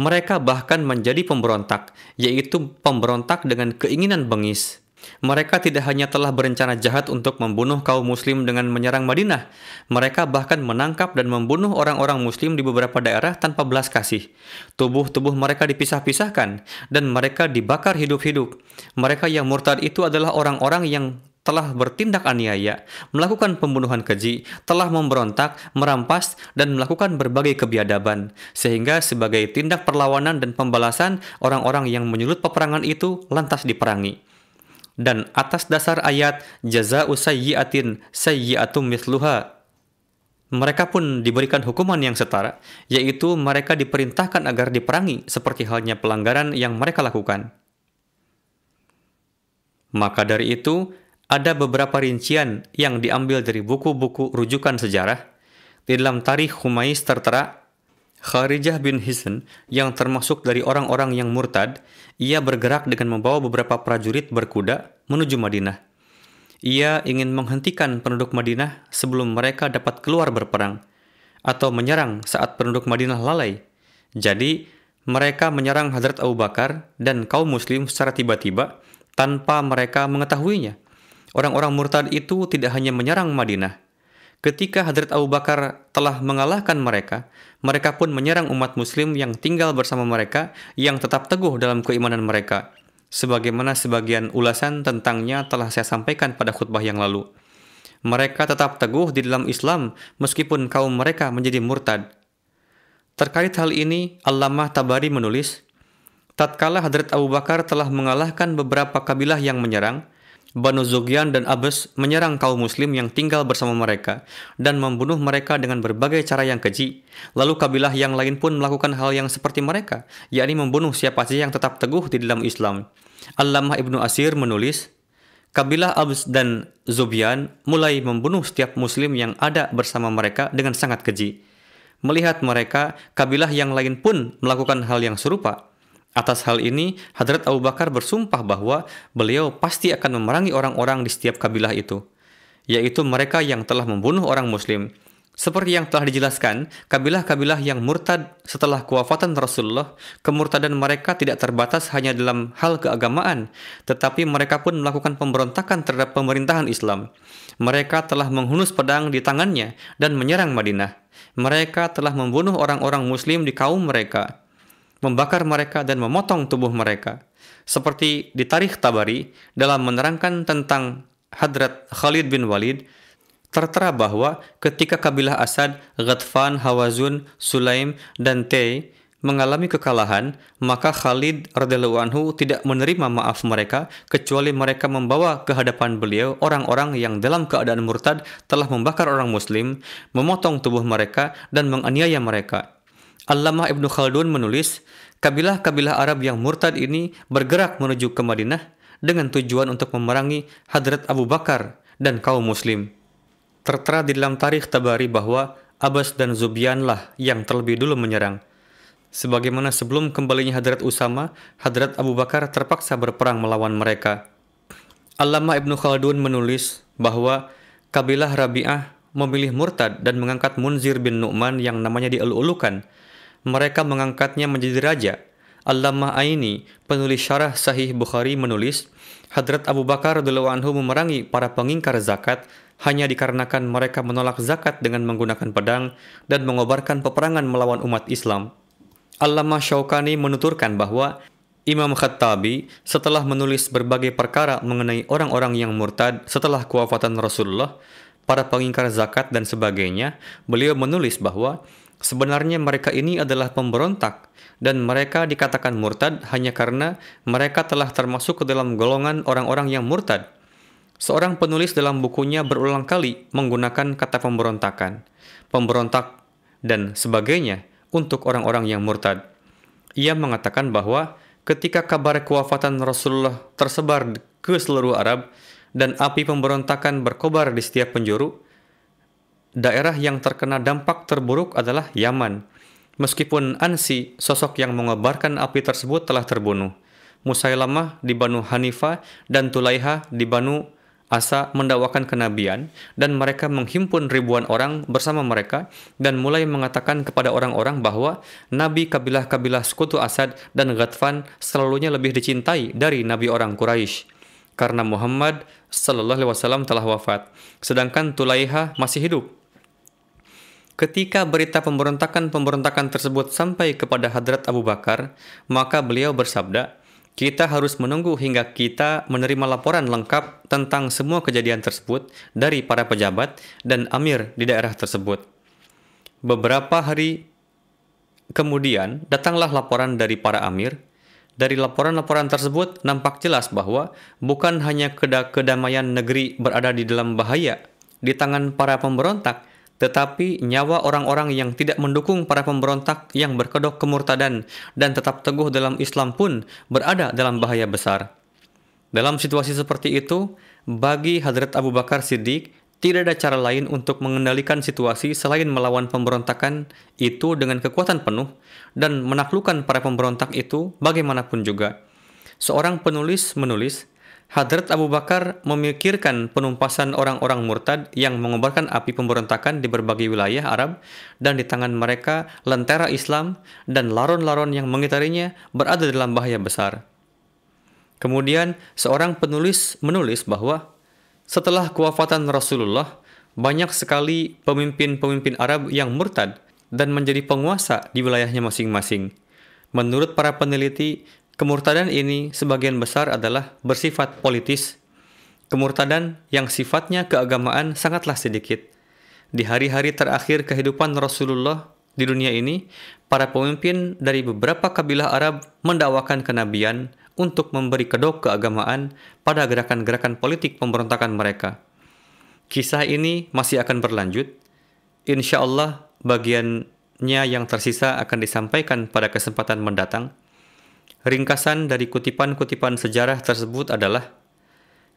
S3: mereka bahkan menjadi pemberontak, yaitu pemberontak dengan keinginan bengis. Mereka tidak hanya telah berencana jahat untuk membunuh kaum muslim dengan menyerang Madinah, mereka bahkan menangkap dan membunuh orang-orang muslim di beberapa daerah tanpa belas kasih. Tubuh-tubuh mereka dipisah-pisahkan dan mereka dibakar hidup-hidup. Mereka yang murtad itu adalah orang-orang yang telah bertindak aniaya, melakukan pembunuhan keji, telah memberontak, merampas, dan melakukan berbagai kebiadaban. Sehingga sebagai tindak perlawanan dan pembalasan, orang-orang yang menyulut peperangan itu lantas diperangi dan atas dasar ayat jaza usayyiatin sayyi'atum mithluha mereka pun diberikan hukuman yang setara yaitu mereka diperintahkan agar diperangi seperti halnya pelanggaran yang mereka lakukan maka dari itu ada beberapa rincian yang diambil dari buku-buku rujukan sejarah di dalam tarikh Humais tertera Kharijah bin Hisn yang termasuk dari orang-orang yang murtad ia bergerak dengan membawa beberapa prajurit berkuda menuju Madinah. Ia ingin menghentikan penduduk Madinah sebelum mereka dapat keluar berperang atau menyerang saat penduduk Madinah lalai. Jadi, mereka menyerang Hadrat Abu Bakar dan kaum muslim secara tiba-tiba tanpa mereka mengetahuinya. Orang-orang murtad itu tidak hanya menyerang Madinah. Ketika Hadrat Abu Bakar telah mengalahkan mereka, mereka pun menyerang umat muslim yang tinggal bersama mereka yang tetap teguh dalam keimanan mereka. Sebagaimana sebagian ulasan tentangnya telah saya sampaikan pada khutbah yang lalu. Mereka tetap teguh di dalam Islam meskipun kaum mereka menjadi murtad. Terkait hal ini, Allamah Tabari menulis, Tatkala Hadrat Abu Bakar telah mengalahkan beberapa kabilah yang menyerang, Banu Zogian dan Abes menyerang kaum muslim yang tinggal bersama mereka dan membunuh mereka dengan berbagai cara yang keji. Lalu kabilah yang lain pun melakukan hal yang seperti mereka, yakni membunuh siapa saja yang tetap teguh di dalam Islam. Allamah Ibnu Asir menulis, Kabilah Abs dan Zubyan mulai membunuh setiap muslim yang ada bersama mereka dengan sangat keji. Melihat mereka, kabilah yang lain pun melakukan hal yang serupa. Atas hal ini, Hadrat Abu Bakar bersumpah bahwa beliau pasti akan memerangi orang-orang di setiap kabilah itu, yaitu mereka yang telah membunuh orang muslim. Seperti yang telah dijelaskan, kabilah-kabilah yang murtad setelah kewafatan Rasulullah, kemurtadan mereka tidak terbatas hanya dalam hal keagamaan, tetapi mereka pun melakukan pemberontakan terhadap pemerintahan Islam. Mereka telah menghunus pedang di tangannya dan menyerang Madinah. Mereka telah membunuh orang-orang muslim di kaum mereka membakar mereka dan memotong tubuh mereka. Seperti di tarikh Tabari dalam menerangkan tentang Hadrat Khalid bin Walid, tertera bahwa ketika kabilah Asad, Ghatfan, Hawazun, Sulaim, dan Tei mengalami kekalahan, maka Khalid radhiyallahu anhu tidak menerima maaf mereka kecuali mereka membawa ke hadapan beliau orang-orang yang dalam keadaan murtad telah membakar orang muslim, memotong tubuh mereka dan menganiaya mereka. Allamah Ibn Khaldun menulis, kabilah-kabilah Arab yang murtad ini bergerak menuju ke Madinah dengan tujuan untuk memerangi Hadrat Abu Bakar dan kaum muslim. Tertera di dalam tarikh Tabari bahwa Abbas dan Zubianlah yang terlebih dulu menyerang. Sebagaimana sebelum kembalinya Hadrat Usama, Hadrat Abu Bakar terpaksa berperang melawan mereka. Alama Ibnu Khaldun menulis bahwa kabilah Rabi'ah memilih murtad dan mengangkat Munzir bin Nu'man yang namanya dielulukan mereka mengangkatnya menjadi raja. Allamah Aini, penulis syarah Sahih Bukhari menulis, Hadrat Abu Bakar Dulu anhu memerangi para pengingkar zakat hanya dikarenakan mereka menolak zakat dengan menggunakan pedang dan mengobarkan peperangan melawan umat Islam. Allamah Syaukani menuturkan bahwa Imam Khattabi setelah menulis berbagai perkara mengenai orang-orang yang murtad setelah kewafatan Rasulullah, para pengingkar zakat dan sebagainya, beliau menulis bahwa Sebenarnya mereka ini adalah pemberontak dan mereka dikatakan murtad hanya karena mereka telah termasuk ke dalam golongan orang-orang yang murtad. Seorang penulis dalam bukunya berulang kali menggunakan kata pemberontakan, pemberontak, dan sebagainya untuk orang-orang yang murtad. Ia mengatakan bahwa ketika kabar kewafatan Rasulullah tersebar ke seluruh Arab dan api pemberontakan berkobar di setiap penjuru, daerah yang terkena dampak terburuk adalah Yaman. Meskipun Ansi, sosok yang mengobarkan api tersebut telah terbunuh. Musailamah di Banu Hanifah dan Tulaiha di Banu Asa mendakwakan kenabian dan mereka menghimpun ribuan orang bersama mereka dan mulai mengatakan kepada orang-orang bahwa nabi kabilah-kabilah sekutu Asad dan Ghatfan selalunya lebih dicintai dari nabi orang Quraisy karena Muhammad sallallahu alaihi wasallam telah wafat sedangkan Tulaiha masih hidup Ketika berita pemberontakan-pemberontakan tersebut sampai kepada Hadrat Abu Bakar, maka beliau bersabda, kita harus menunggu hingga kita menerima laporan lengkap tentang semua kejadian tersebut dari para pejabat dan amir di daerah tersebut. Beberapa hari kemudian, datanglah laporan dari para amir. Dari laporan-laporan tersebut, nampak jelas bahwa bukan hanya kedamaian negeri berada di dalam bahaya di tangan para pemberontak, tetapi nyawa orang-orang yang tidak mendukung para pemberontak yang berkedok kemurtadan dan tetap teguh dalam Islam pun berada dalam bahaya besar. Dalam situasi seperti itu, bagi Hadrat Abu Bakar Siddiq, tidak ada cara lain untuk mengendalikan situasi selain melawan pemberontakan itu dengan kekuatan penuh dan menaklukkan para pemberontak itu bagaimanapun juga. Seorang penulis menulis, Hadrat Abu Bakar memikirkan penumpasan orang-orang murtad yang mengobarkan api pemberontakan di berbagai wilayah Arab dan di tangan mereka lentera Islam dan laron-laron yang mengitarinya berada dalam bahaya besar. Kemudian seorang penulis menulis bahwa setelah kewafatan Rasulullah, banyak sekali pemimpin-pemimpin Arab yang murtad dan menjadi penguasa di wilayahnya masing-masing. Menurut para peneliti, Kemurtadan ini sebagian besar adalah bersifat politis. Kemurtadan yang sifatnya keagamaan sangatlah sedikit. Di hari-hari terakhir kehidupan Rasulullah di dunia ini, para pemimpin dari beberapa kabilah Arab mendakwakan kenabian untuk memberi kedok keagamaan pada gerakan-gerakan politik pemberontakan mereka. Kisah ini masih akan berlanjut. Insya Allah, bagiannya yang tersisa akan disampaikan pada kesempatan mendatang. Ringkasan dari kutipan-kutipan sejarah tersebut adalah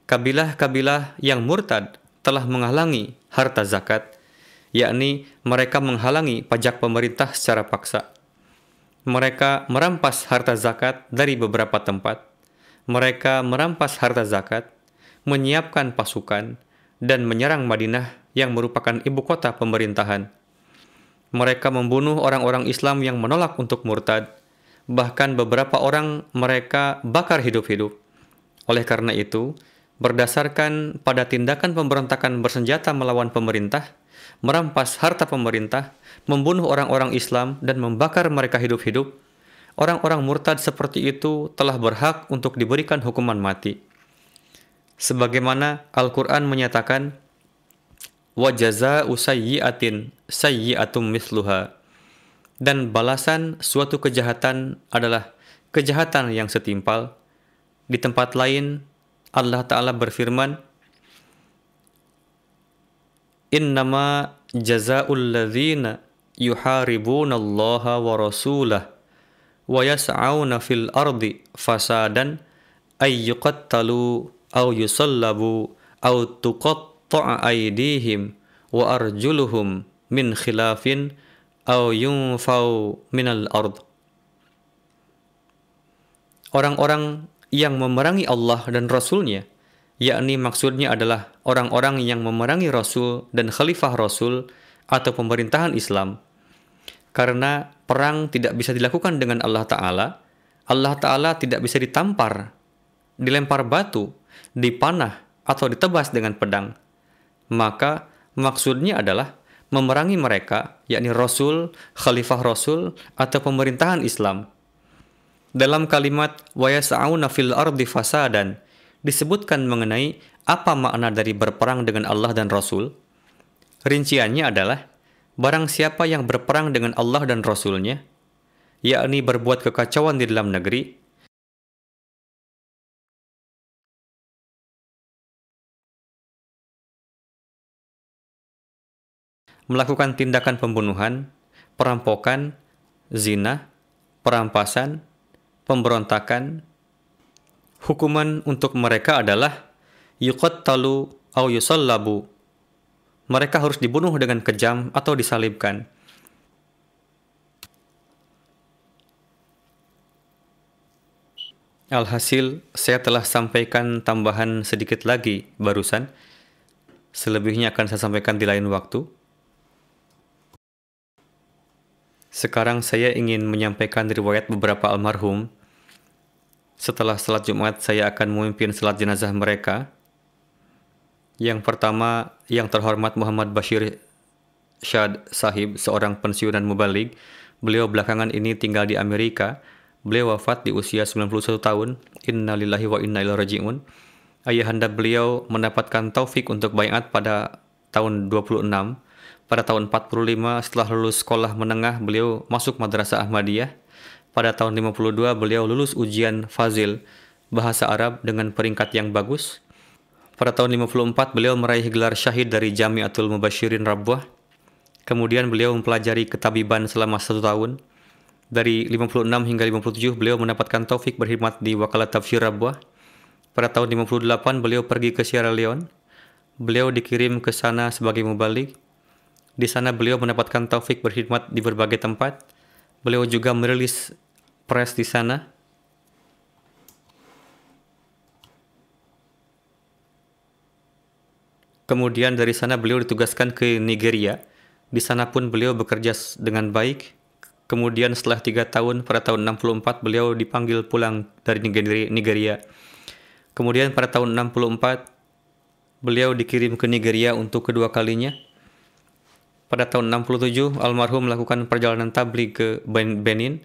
S3: kabilah-kabilah yang murtad telah menghalangi harta zakat, yakni mereka menghalangi pajak pemerintah secara paksa. Mereka merampas harta zakat dari beberapa tempat. Mereka merampas harta zakat, menyiapkan pasukan, dan menyerang Madinah yang merupakan ibu kota pemerintahan. Mereka membunuh orang-orang Islam yang menolak untuk murtad, bahkan beberapa orang mereka bakar hidup-hidup. Oleh karena itu, berdasarkan pada tindakan pemberontakan bersenjata melawan pemerintah, merampas harta pemerintah, membunuh orang-orang Islam, dan membakar mereka hidup-hidup, orang-orang murtad seperti itu telah berhak untuk diberikan hukuman mati. Sebagaimana Al-Quran menyatakan, وَجَزَاءُ سَيِّئَةٍ سَيِّئَةٌ مِثْلُهَا dan balasan suatu kejahatan adalah kejahatan yang setimpal. Di tempat lain, Allah Ta'ala berfirman, Innama jaza'ul ladhina yuharibuna Allah wa rasulah wa yas'auna fil ardi fasadan ay yuqattalu aw yusallabu aw tuqatta'a aydihim wa arjuluhum min khilafin au yunfau minal ard. Orang-orang yang memerangi Allah dan Rasulnya, yakni maksudnya adalah orang-orang yang memerangi Rasul dan Khalifah Rasul atau pemerintahan Islam, karena perang tidak bisa dilakukan dengan Allah Ta'ala, Allah Ta'ala tidak bisa ditampar, dilempar batu, dipanah, atau ditebas dengan pedang. Maka maksudnya adalah memerangi mereka, yakni Rasul, Khalifah Rasul, atau pemerintahan Islam. Dalam kalimat وَيَسْعَوْنَ fil ardi fasadan disebutkan mengenai apa makna dari berperang dengan Allah dan Rasul. Rinciannya adalah, barang siapa yang berperang dengan Allah dan Rasulnya, yakni berbuat kekacauan di dalam negeri, melakukan tindakan pembunuhan, perampokan, zina, perampasan, pemberontakan. Hukuman untuk mereka adalah yuqattalu au yusallabu. Mereka harus dibunuh dengan kejam atau disalibkan. Alhasil, saya telah sampaikan tambahan sedikit lagi barusan. Selebihnya akan saya sampaikan di lain waktu. Sekarang saya ingin menyampaikan riwayat beberapa almarhum. Setelah salat Jumat, saya akan memimpin salat jenazah mereka. Yang pertama, yang terhormat Muhammad Bashir Syad Sahib, seorang pensiunan mubalik. Beliau belakangan ini tinggal di Amerika. Beliau wafat di usia 91 tahun. Innalillahi wa inna ilaihi raji'un. Ayahanda beliau mendapatkan taufik untuk bayat pada tahun 26 pada tahun 45 setelah lulus sekolah menengah beliau masuk Madrasah Ahmadiyah. Pada tahun 52 beliau lulus ujian Fazil bahasa Arab dengan peringkat yang bagus. Pada tahun 54 beliau meraih gelar syahid dari Jamiatul Mubashirin Rabwah. Kemudian beliau mempelajari ketabiban selama satu tahun. Dari 56 hingga 57 beliau mendapatkan taufik berkhidmat di Wakalat Tafsir Rabwah. Pada tahun 58 beliau pergi ke Sierra Leone. Beliau dikirim ke sana sebagai mubalik. Di sana beliau mendapatkan taufik berkhidmat di berbagai tempat. Beliau juga merilis press di sana. Kemudian dari sana beliau ditugaskan ke Nigeria. Di sana pun beliau bekerja dengan baik. Kemudian setelah tiga tahun, pada tahun 64, beliau dipanggil pulang dari Nigeria. Kemudian pada tahun 64, beliau dikirim ke Nigeria untuk kedua kalinya. Pada tahun 67, almarhum melakukan perjalanan tabligh ke Benin.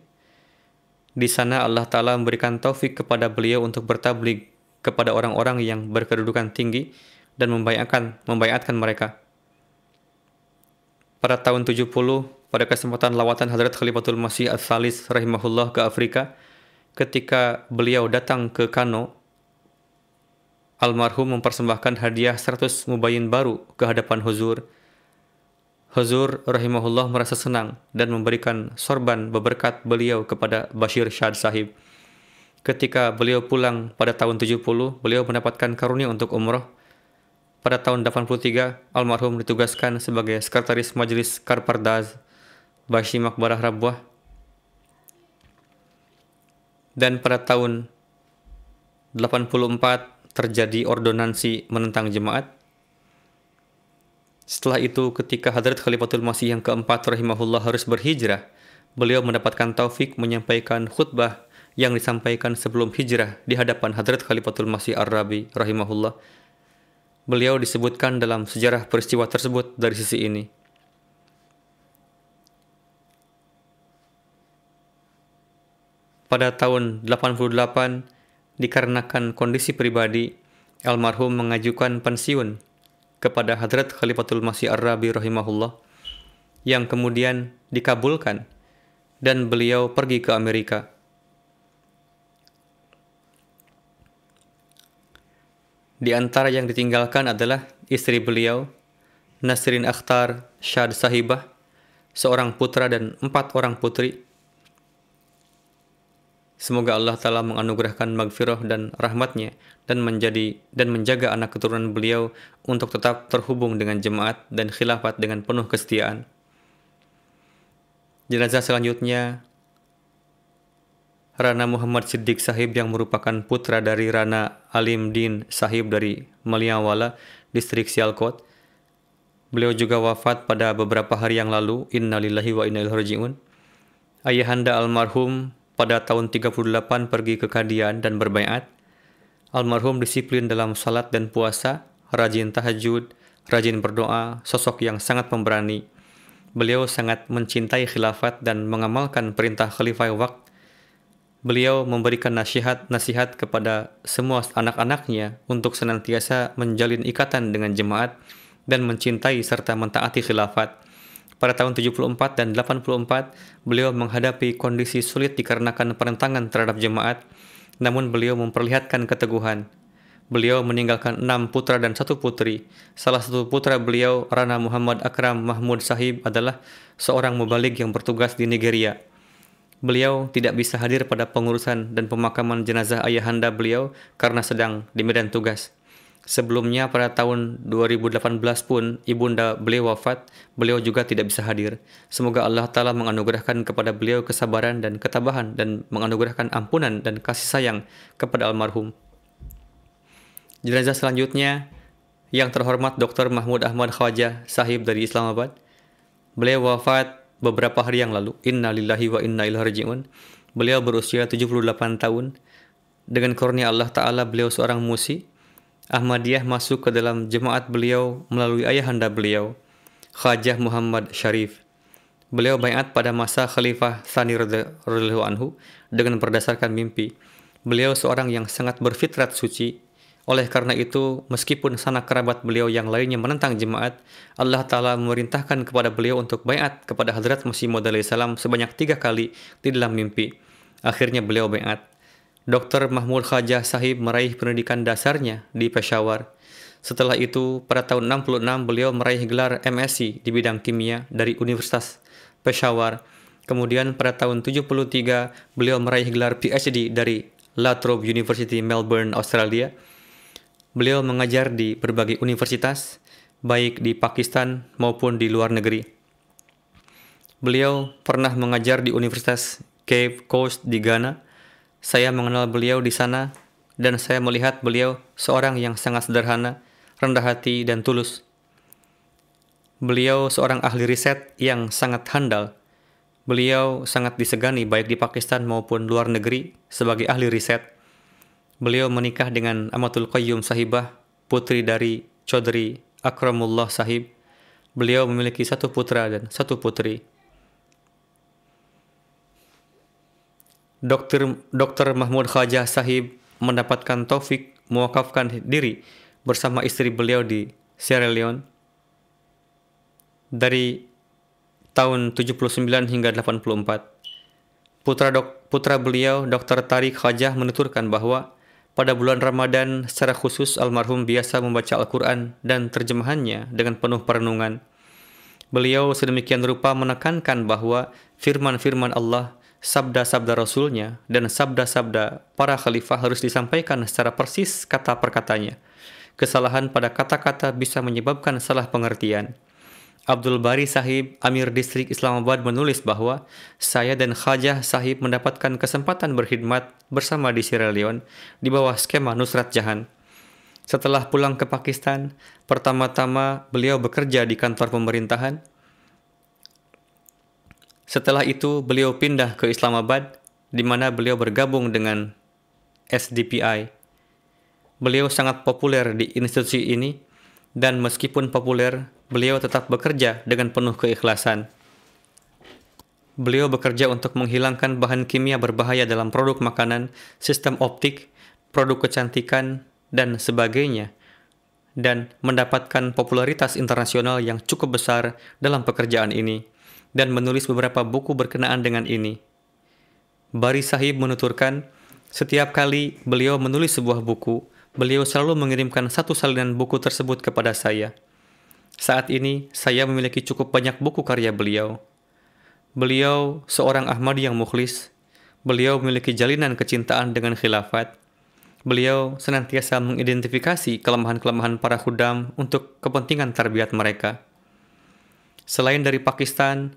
S3: Di sana Allah Ta'ala memberikan taufik kepada beliau untuk bertabligh kepada orang-orang yang berkedudukan tinggi dan membayatkan, membayatkan mereka. Pada tahun 70, pada kesempatan lawatan Hadrat Khalifatul Masih al thalis rahimahullah ke Afrika, ketika beliau datang ke Kano, almarhum mempersembahkan hadiah 100 mubayin baru ke hadapan huzur, Huzur rahimahullah merasa senang dan memberikan sorban beberkat beliau kepada Bashir Syad sahib. Ketika beliau pulang pada tahun 70, beliau mendapatkan karunia untuk umroh. Pada tahun 83, almarhum ditugaskan sebagai sekretaris majelis Karpardaz, Bashi Makbarah Rabwah. Dan pada tahun 84 terjadi ordonansi menentang jemaat setelah itu, ketika Hadrat Khalifatul Masih yang keempat rahimahullah harus berhijrah, beliau mendapatkan taufik menyampaikan khutbah yang disampaikan sebelum hijrah di hadapan Hadrat Khalifatul Masih Ar-Rabi rahimahullah. Beliau disebutkan dalam sejarah peristiwa tersebut dari sisi ini. Pada tahun 88, dikarenakan kondisi pribadi, almarhum mengajukan pensiun kepada Hadrat Khalifatul Masih Ar-Rabi rahimahullah yang kemudian dikabulkan dan beliau pergi ke Amerika. Di antara yang ditinggalkan adalah istri beliau, Nasrin Akhtar Syad Sahibah, seorang putra dan empat orang putri, Semoga Allah Ta'ala menganugerahkan magfirah dan rahmatnya dan menjadi dan menjaga anak keturunan beliau untuk tetap terhubung dengan jemaat dan khilafat dengan penuh kesetiaan. Jenazah selanjutnya Rana Muhammad Siddiq Sahib yang merupakan putra dari Rana Alim Din Sahib dari Meliawala, distrik Sialkot. Beliau juga wafat pada beberapa hari yang lalu. Innalillahi wa inna ilharji'un. Ayahanda almarhum pada tahun 38 pergi ke Kadian dan berbaiat. Almarhum disiplin dalam salat dan puasa, rajin tahajud, rajin berdoa, sosok yang sangat pemberani. Beliau sangat mencintai khilafat dan mengamalkan perintah Khalifah waktu. Beliau memberikan nasihat-nasihat kepada semua anak-anaknya untuk senantiasa menjalin ikatan dengan jemaat dan mencintai serta mentaati khilafat pada tahun 74 dan 84, beliau menghadapi kondisi sulit dikarenakan perentangan terhadap jemaat, namun beliau memperlihatkan keteguhan. Beliau meninggalkan enam putra dan satu putri. Salah satu putra beliau, Rana Muhammad Akram Mahmud Sahib, adalah seorang mubalik yang bertugas di Nigeria. Beliau tidak bisa hadir pada pengurusan dan pemakaman jenazah ayahanda beliau karena sedang di medan tugas. Sebelumnya pada tahun 2018 pun ibunda beliau wafat, beliau juga tidak bisa hadir. Semoga Allah Ta'ala menganugerahkan kepada beliau kesabaran dan ketabahan dan menganugerahkan ampunan dan kasih sayang kepada almarhum. Jenazah selanjutnya yang terhormat Dr. Mahmud Ahmad Khwaja, sahib dari Islamabad. Beliau wafat beberapa hari yang lalu. Inna lillahi wa inna ilaihi raji'un. Beliau berusia 78 tahun. Dengan kurnia Allah Ta'ala, beliau seorang musik Ahmadiyah masuk ke dalam jemaat beliau melalui ayahanda beliau, Khajah Muhammad Syarif. Beliau bayat pada masa Khalifah Sani radhiyallahu anhu dengan berdasarkan mimpi. Beliau seorang yang sangat berfitrat suci. Oleh karena itu, meskipun sanak kerabat beliau yang lainnya menentang jemaat, Allah Ta'ala memerintahkan kepada beliau untuk bayat kepada Hadrat Masih Maud salam sebanyak tiga kali di dalam mimpi. Akhirnya beliau bayat. Dr. Mahmud Khajah Sahib meraih pendidikan dasarnya di Peshawar. Setelah itu, pada tahun 66 beliau meraih gelar MSc di bidang kimia dari Universitas Peshawar. Kemudian pada tahun 73 beliau meraih gelar PhD dari La Trobe University Melbourne, Australia. Beliau mengajar di berbagai universitas, baik di Pakistan maupun di luar negeri. Beliau pernah mengajar di Universitas Cape Coast di Ghana, saya mengenal beliau di sana, dan saya melihat beliau seorang yang sangat sederhana, rendah hati, dan tulus. Beliau seorang ahli riset yang sangat handal. Beliau sangat disegani baik di Pakistan maupun luar negeri sebagai ahli riset. Beliau menikah dengan Amatul Qayyum Sahibah, putri dari Chaudhry Akramullah Sahib. Beliau memiliki satu putra dan satu putri. Dr. Dr. Mahmud Khajah Sahib mendapatkan taufik mewakafkan diri bersama istri beliau di Sierra Leone dari tahun 79 hingga 84. Putra dok, putra beliau Dr. Tariq Khajah menuturkan bahwa pada bulan Ramadan secara khusus almarhum biasa membaca Al-Quran dan terjemahannya dengan penuh perenungan. Beliau sedemikian rupa menekankan bahwa firman-firman Allah sabda-sabda Rasulnya dan sabda-sabda para khalifah harus disampaikan secara persis kata per katanya. Kesalahan pada kata-kata bisa menyebabkan salah pengertian. Abdul Bari Sahib, Amir Distrik Islamabad menulis bahwa saya dan Khajah Sahib mendapatkan kesempatan berkhidmat bersama di Sierra Leone di bawah skema Nusrat Jahan. Setelah pulang ke Pakistan, pertama-tama beliau bekerja di kantor pemerintahan setelah itu, beliau pindah ke Islamabad, di mana beliau bergabung dengan SDPI. Beliau sangat populer di institusi ini, dan meskipun populer, beliau tetap bekerja dengan penuh keikhlasan. Beliau bekerja untuk menghilangkan bahan kimia berbahaya dalam produk makanan, sistem optik, produk kecantikan, dan sebagainya, dan mendapatkan popularitas internasional yang cukup besar dalam pekerjaan ini dan menulis beberapa buku berkenaan dengan ini. Bari Sahib menuturkan, setiap kali beliau menulis sebuah buku, beliau selalu mengirimkan satu salinan buku tersebut kepada saya. Saat ini, saya memiliki cukup banyak buku karya beliau. Beliau seorang Ahmadi yang mukhlis. Beliau memiliki jalinan kecintaan dengan khilafat. Beliau senantiasa mengidentifikasi kelemahan-kelemahan para khudam untuk kepentingan tarbiat mereka. Selain dari Pakistan,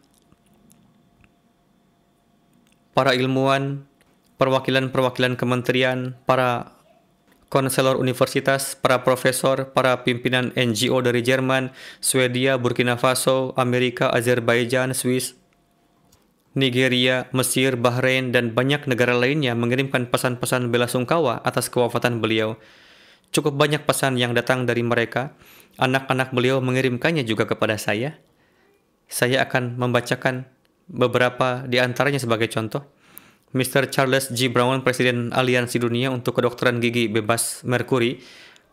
S3: para ilmuwan, perwakilan-perwakilan kementerian, para konselor universitas, para profesor, para pimpinan NGO dari Jerman, Swedia, Burkina Faso, Amerika, Azerbaijan, Swiss, Nigeria, Mesir, Bahrain, dan banyak negara lainnya mengirimkan pesan-pesan bela sungkawa atas kewafatan beliau. Cukup banyak pesan yang datang dari mereka. Anak-anak beliau mengirimkannya juga kepada saya. Saya akan membacakan beberapa di antaranya sebagai contoh. Mr. Charles G. Brown, Presiden Aliansi Dunia untuk Kedokteran Gigi Bebas Merkuri,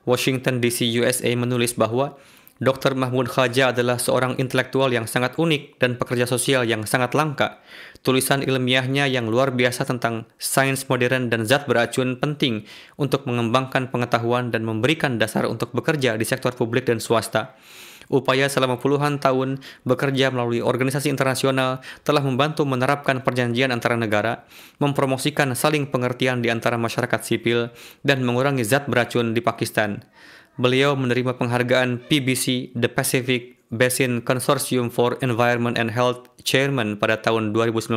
S3: Washington DC, USA menulis bahwa Dr. Mahmud Khaja adalah seorang intelektual yang sangat unik dan pekerja sosial yang sangat langka. Tulisan ilmiahnya yang luar biasa tentang sains modern dan zat beracun penting untuk mengembangkan pengetahuan dan memberikan dasar untuk bekerja di sektor publik dan swasta. Upaya selama puluhan tahun bekerja melalui organisasi internasional telah membantu menerapkan perjanjian antara negara, mempromosikan saling pengertian di antara masyarakat sipil, dan mengurangi zat beracun di Pakistan. Beliau menerima penghargaan PBC The Pacific Basin Consortium for Environment and Health Chairman pada tahun 2019.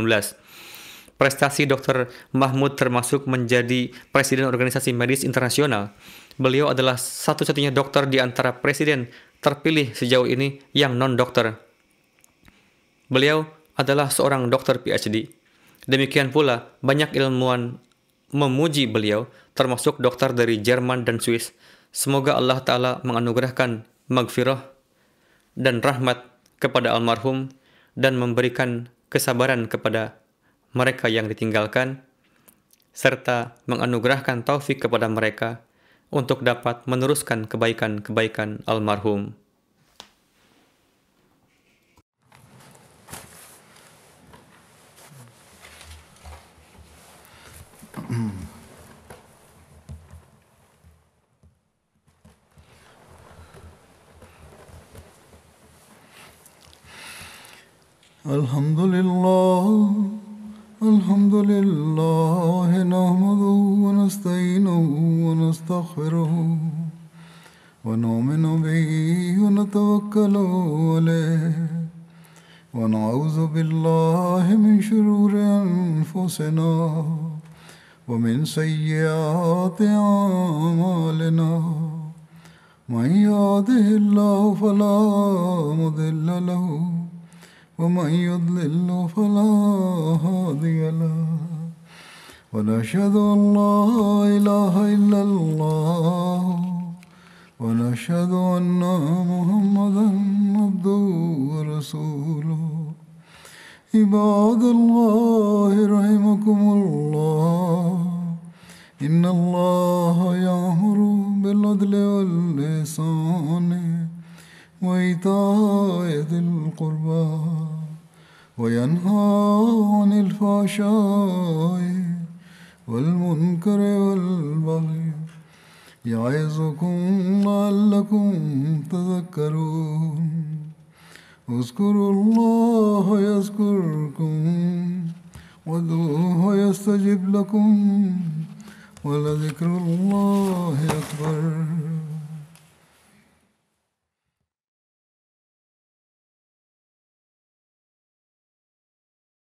S3: Prestasi Dr. Mahmud termasuk menjadi Presiden Organisasi Medis Internasional. Beliau adalah satu-satunya dokter di antara Presiden terpilih sejauh ini yang non-dokter. Beliau adalah seorang dokter PhD. Demikian pula, banyak ilmuwan memuji beliau, termasuk dokter dari Jerman dan Swiss. Semoga Allah Ta'ala menganugerahkan magfirah dan rahmat kepada almarhum dan memberikan kesabaran kepada mereka yang ditinggalkan, serta menganugerahkan taufik kepada mereka untuk dapat meneruskan kebaikan-kebaikan almarhum.
S1: Alhamdulillah. سيئات أعمالنا من يهده الله فلا مضل له ومن يضلل فلا هادي له ونشهد أن لا إله إلا الله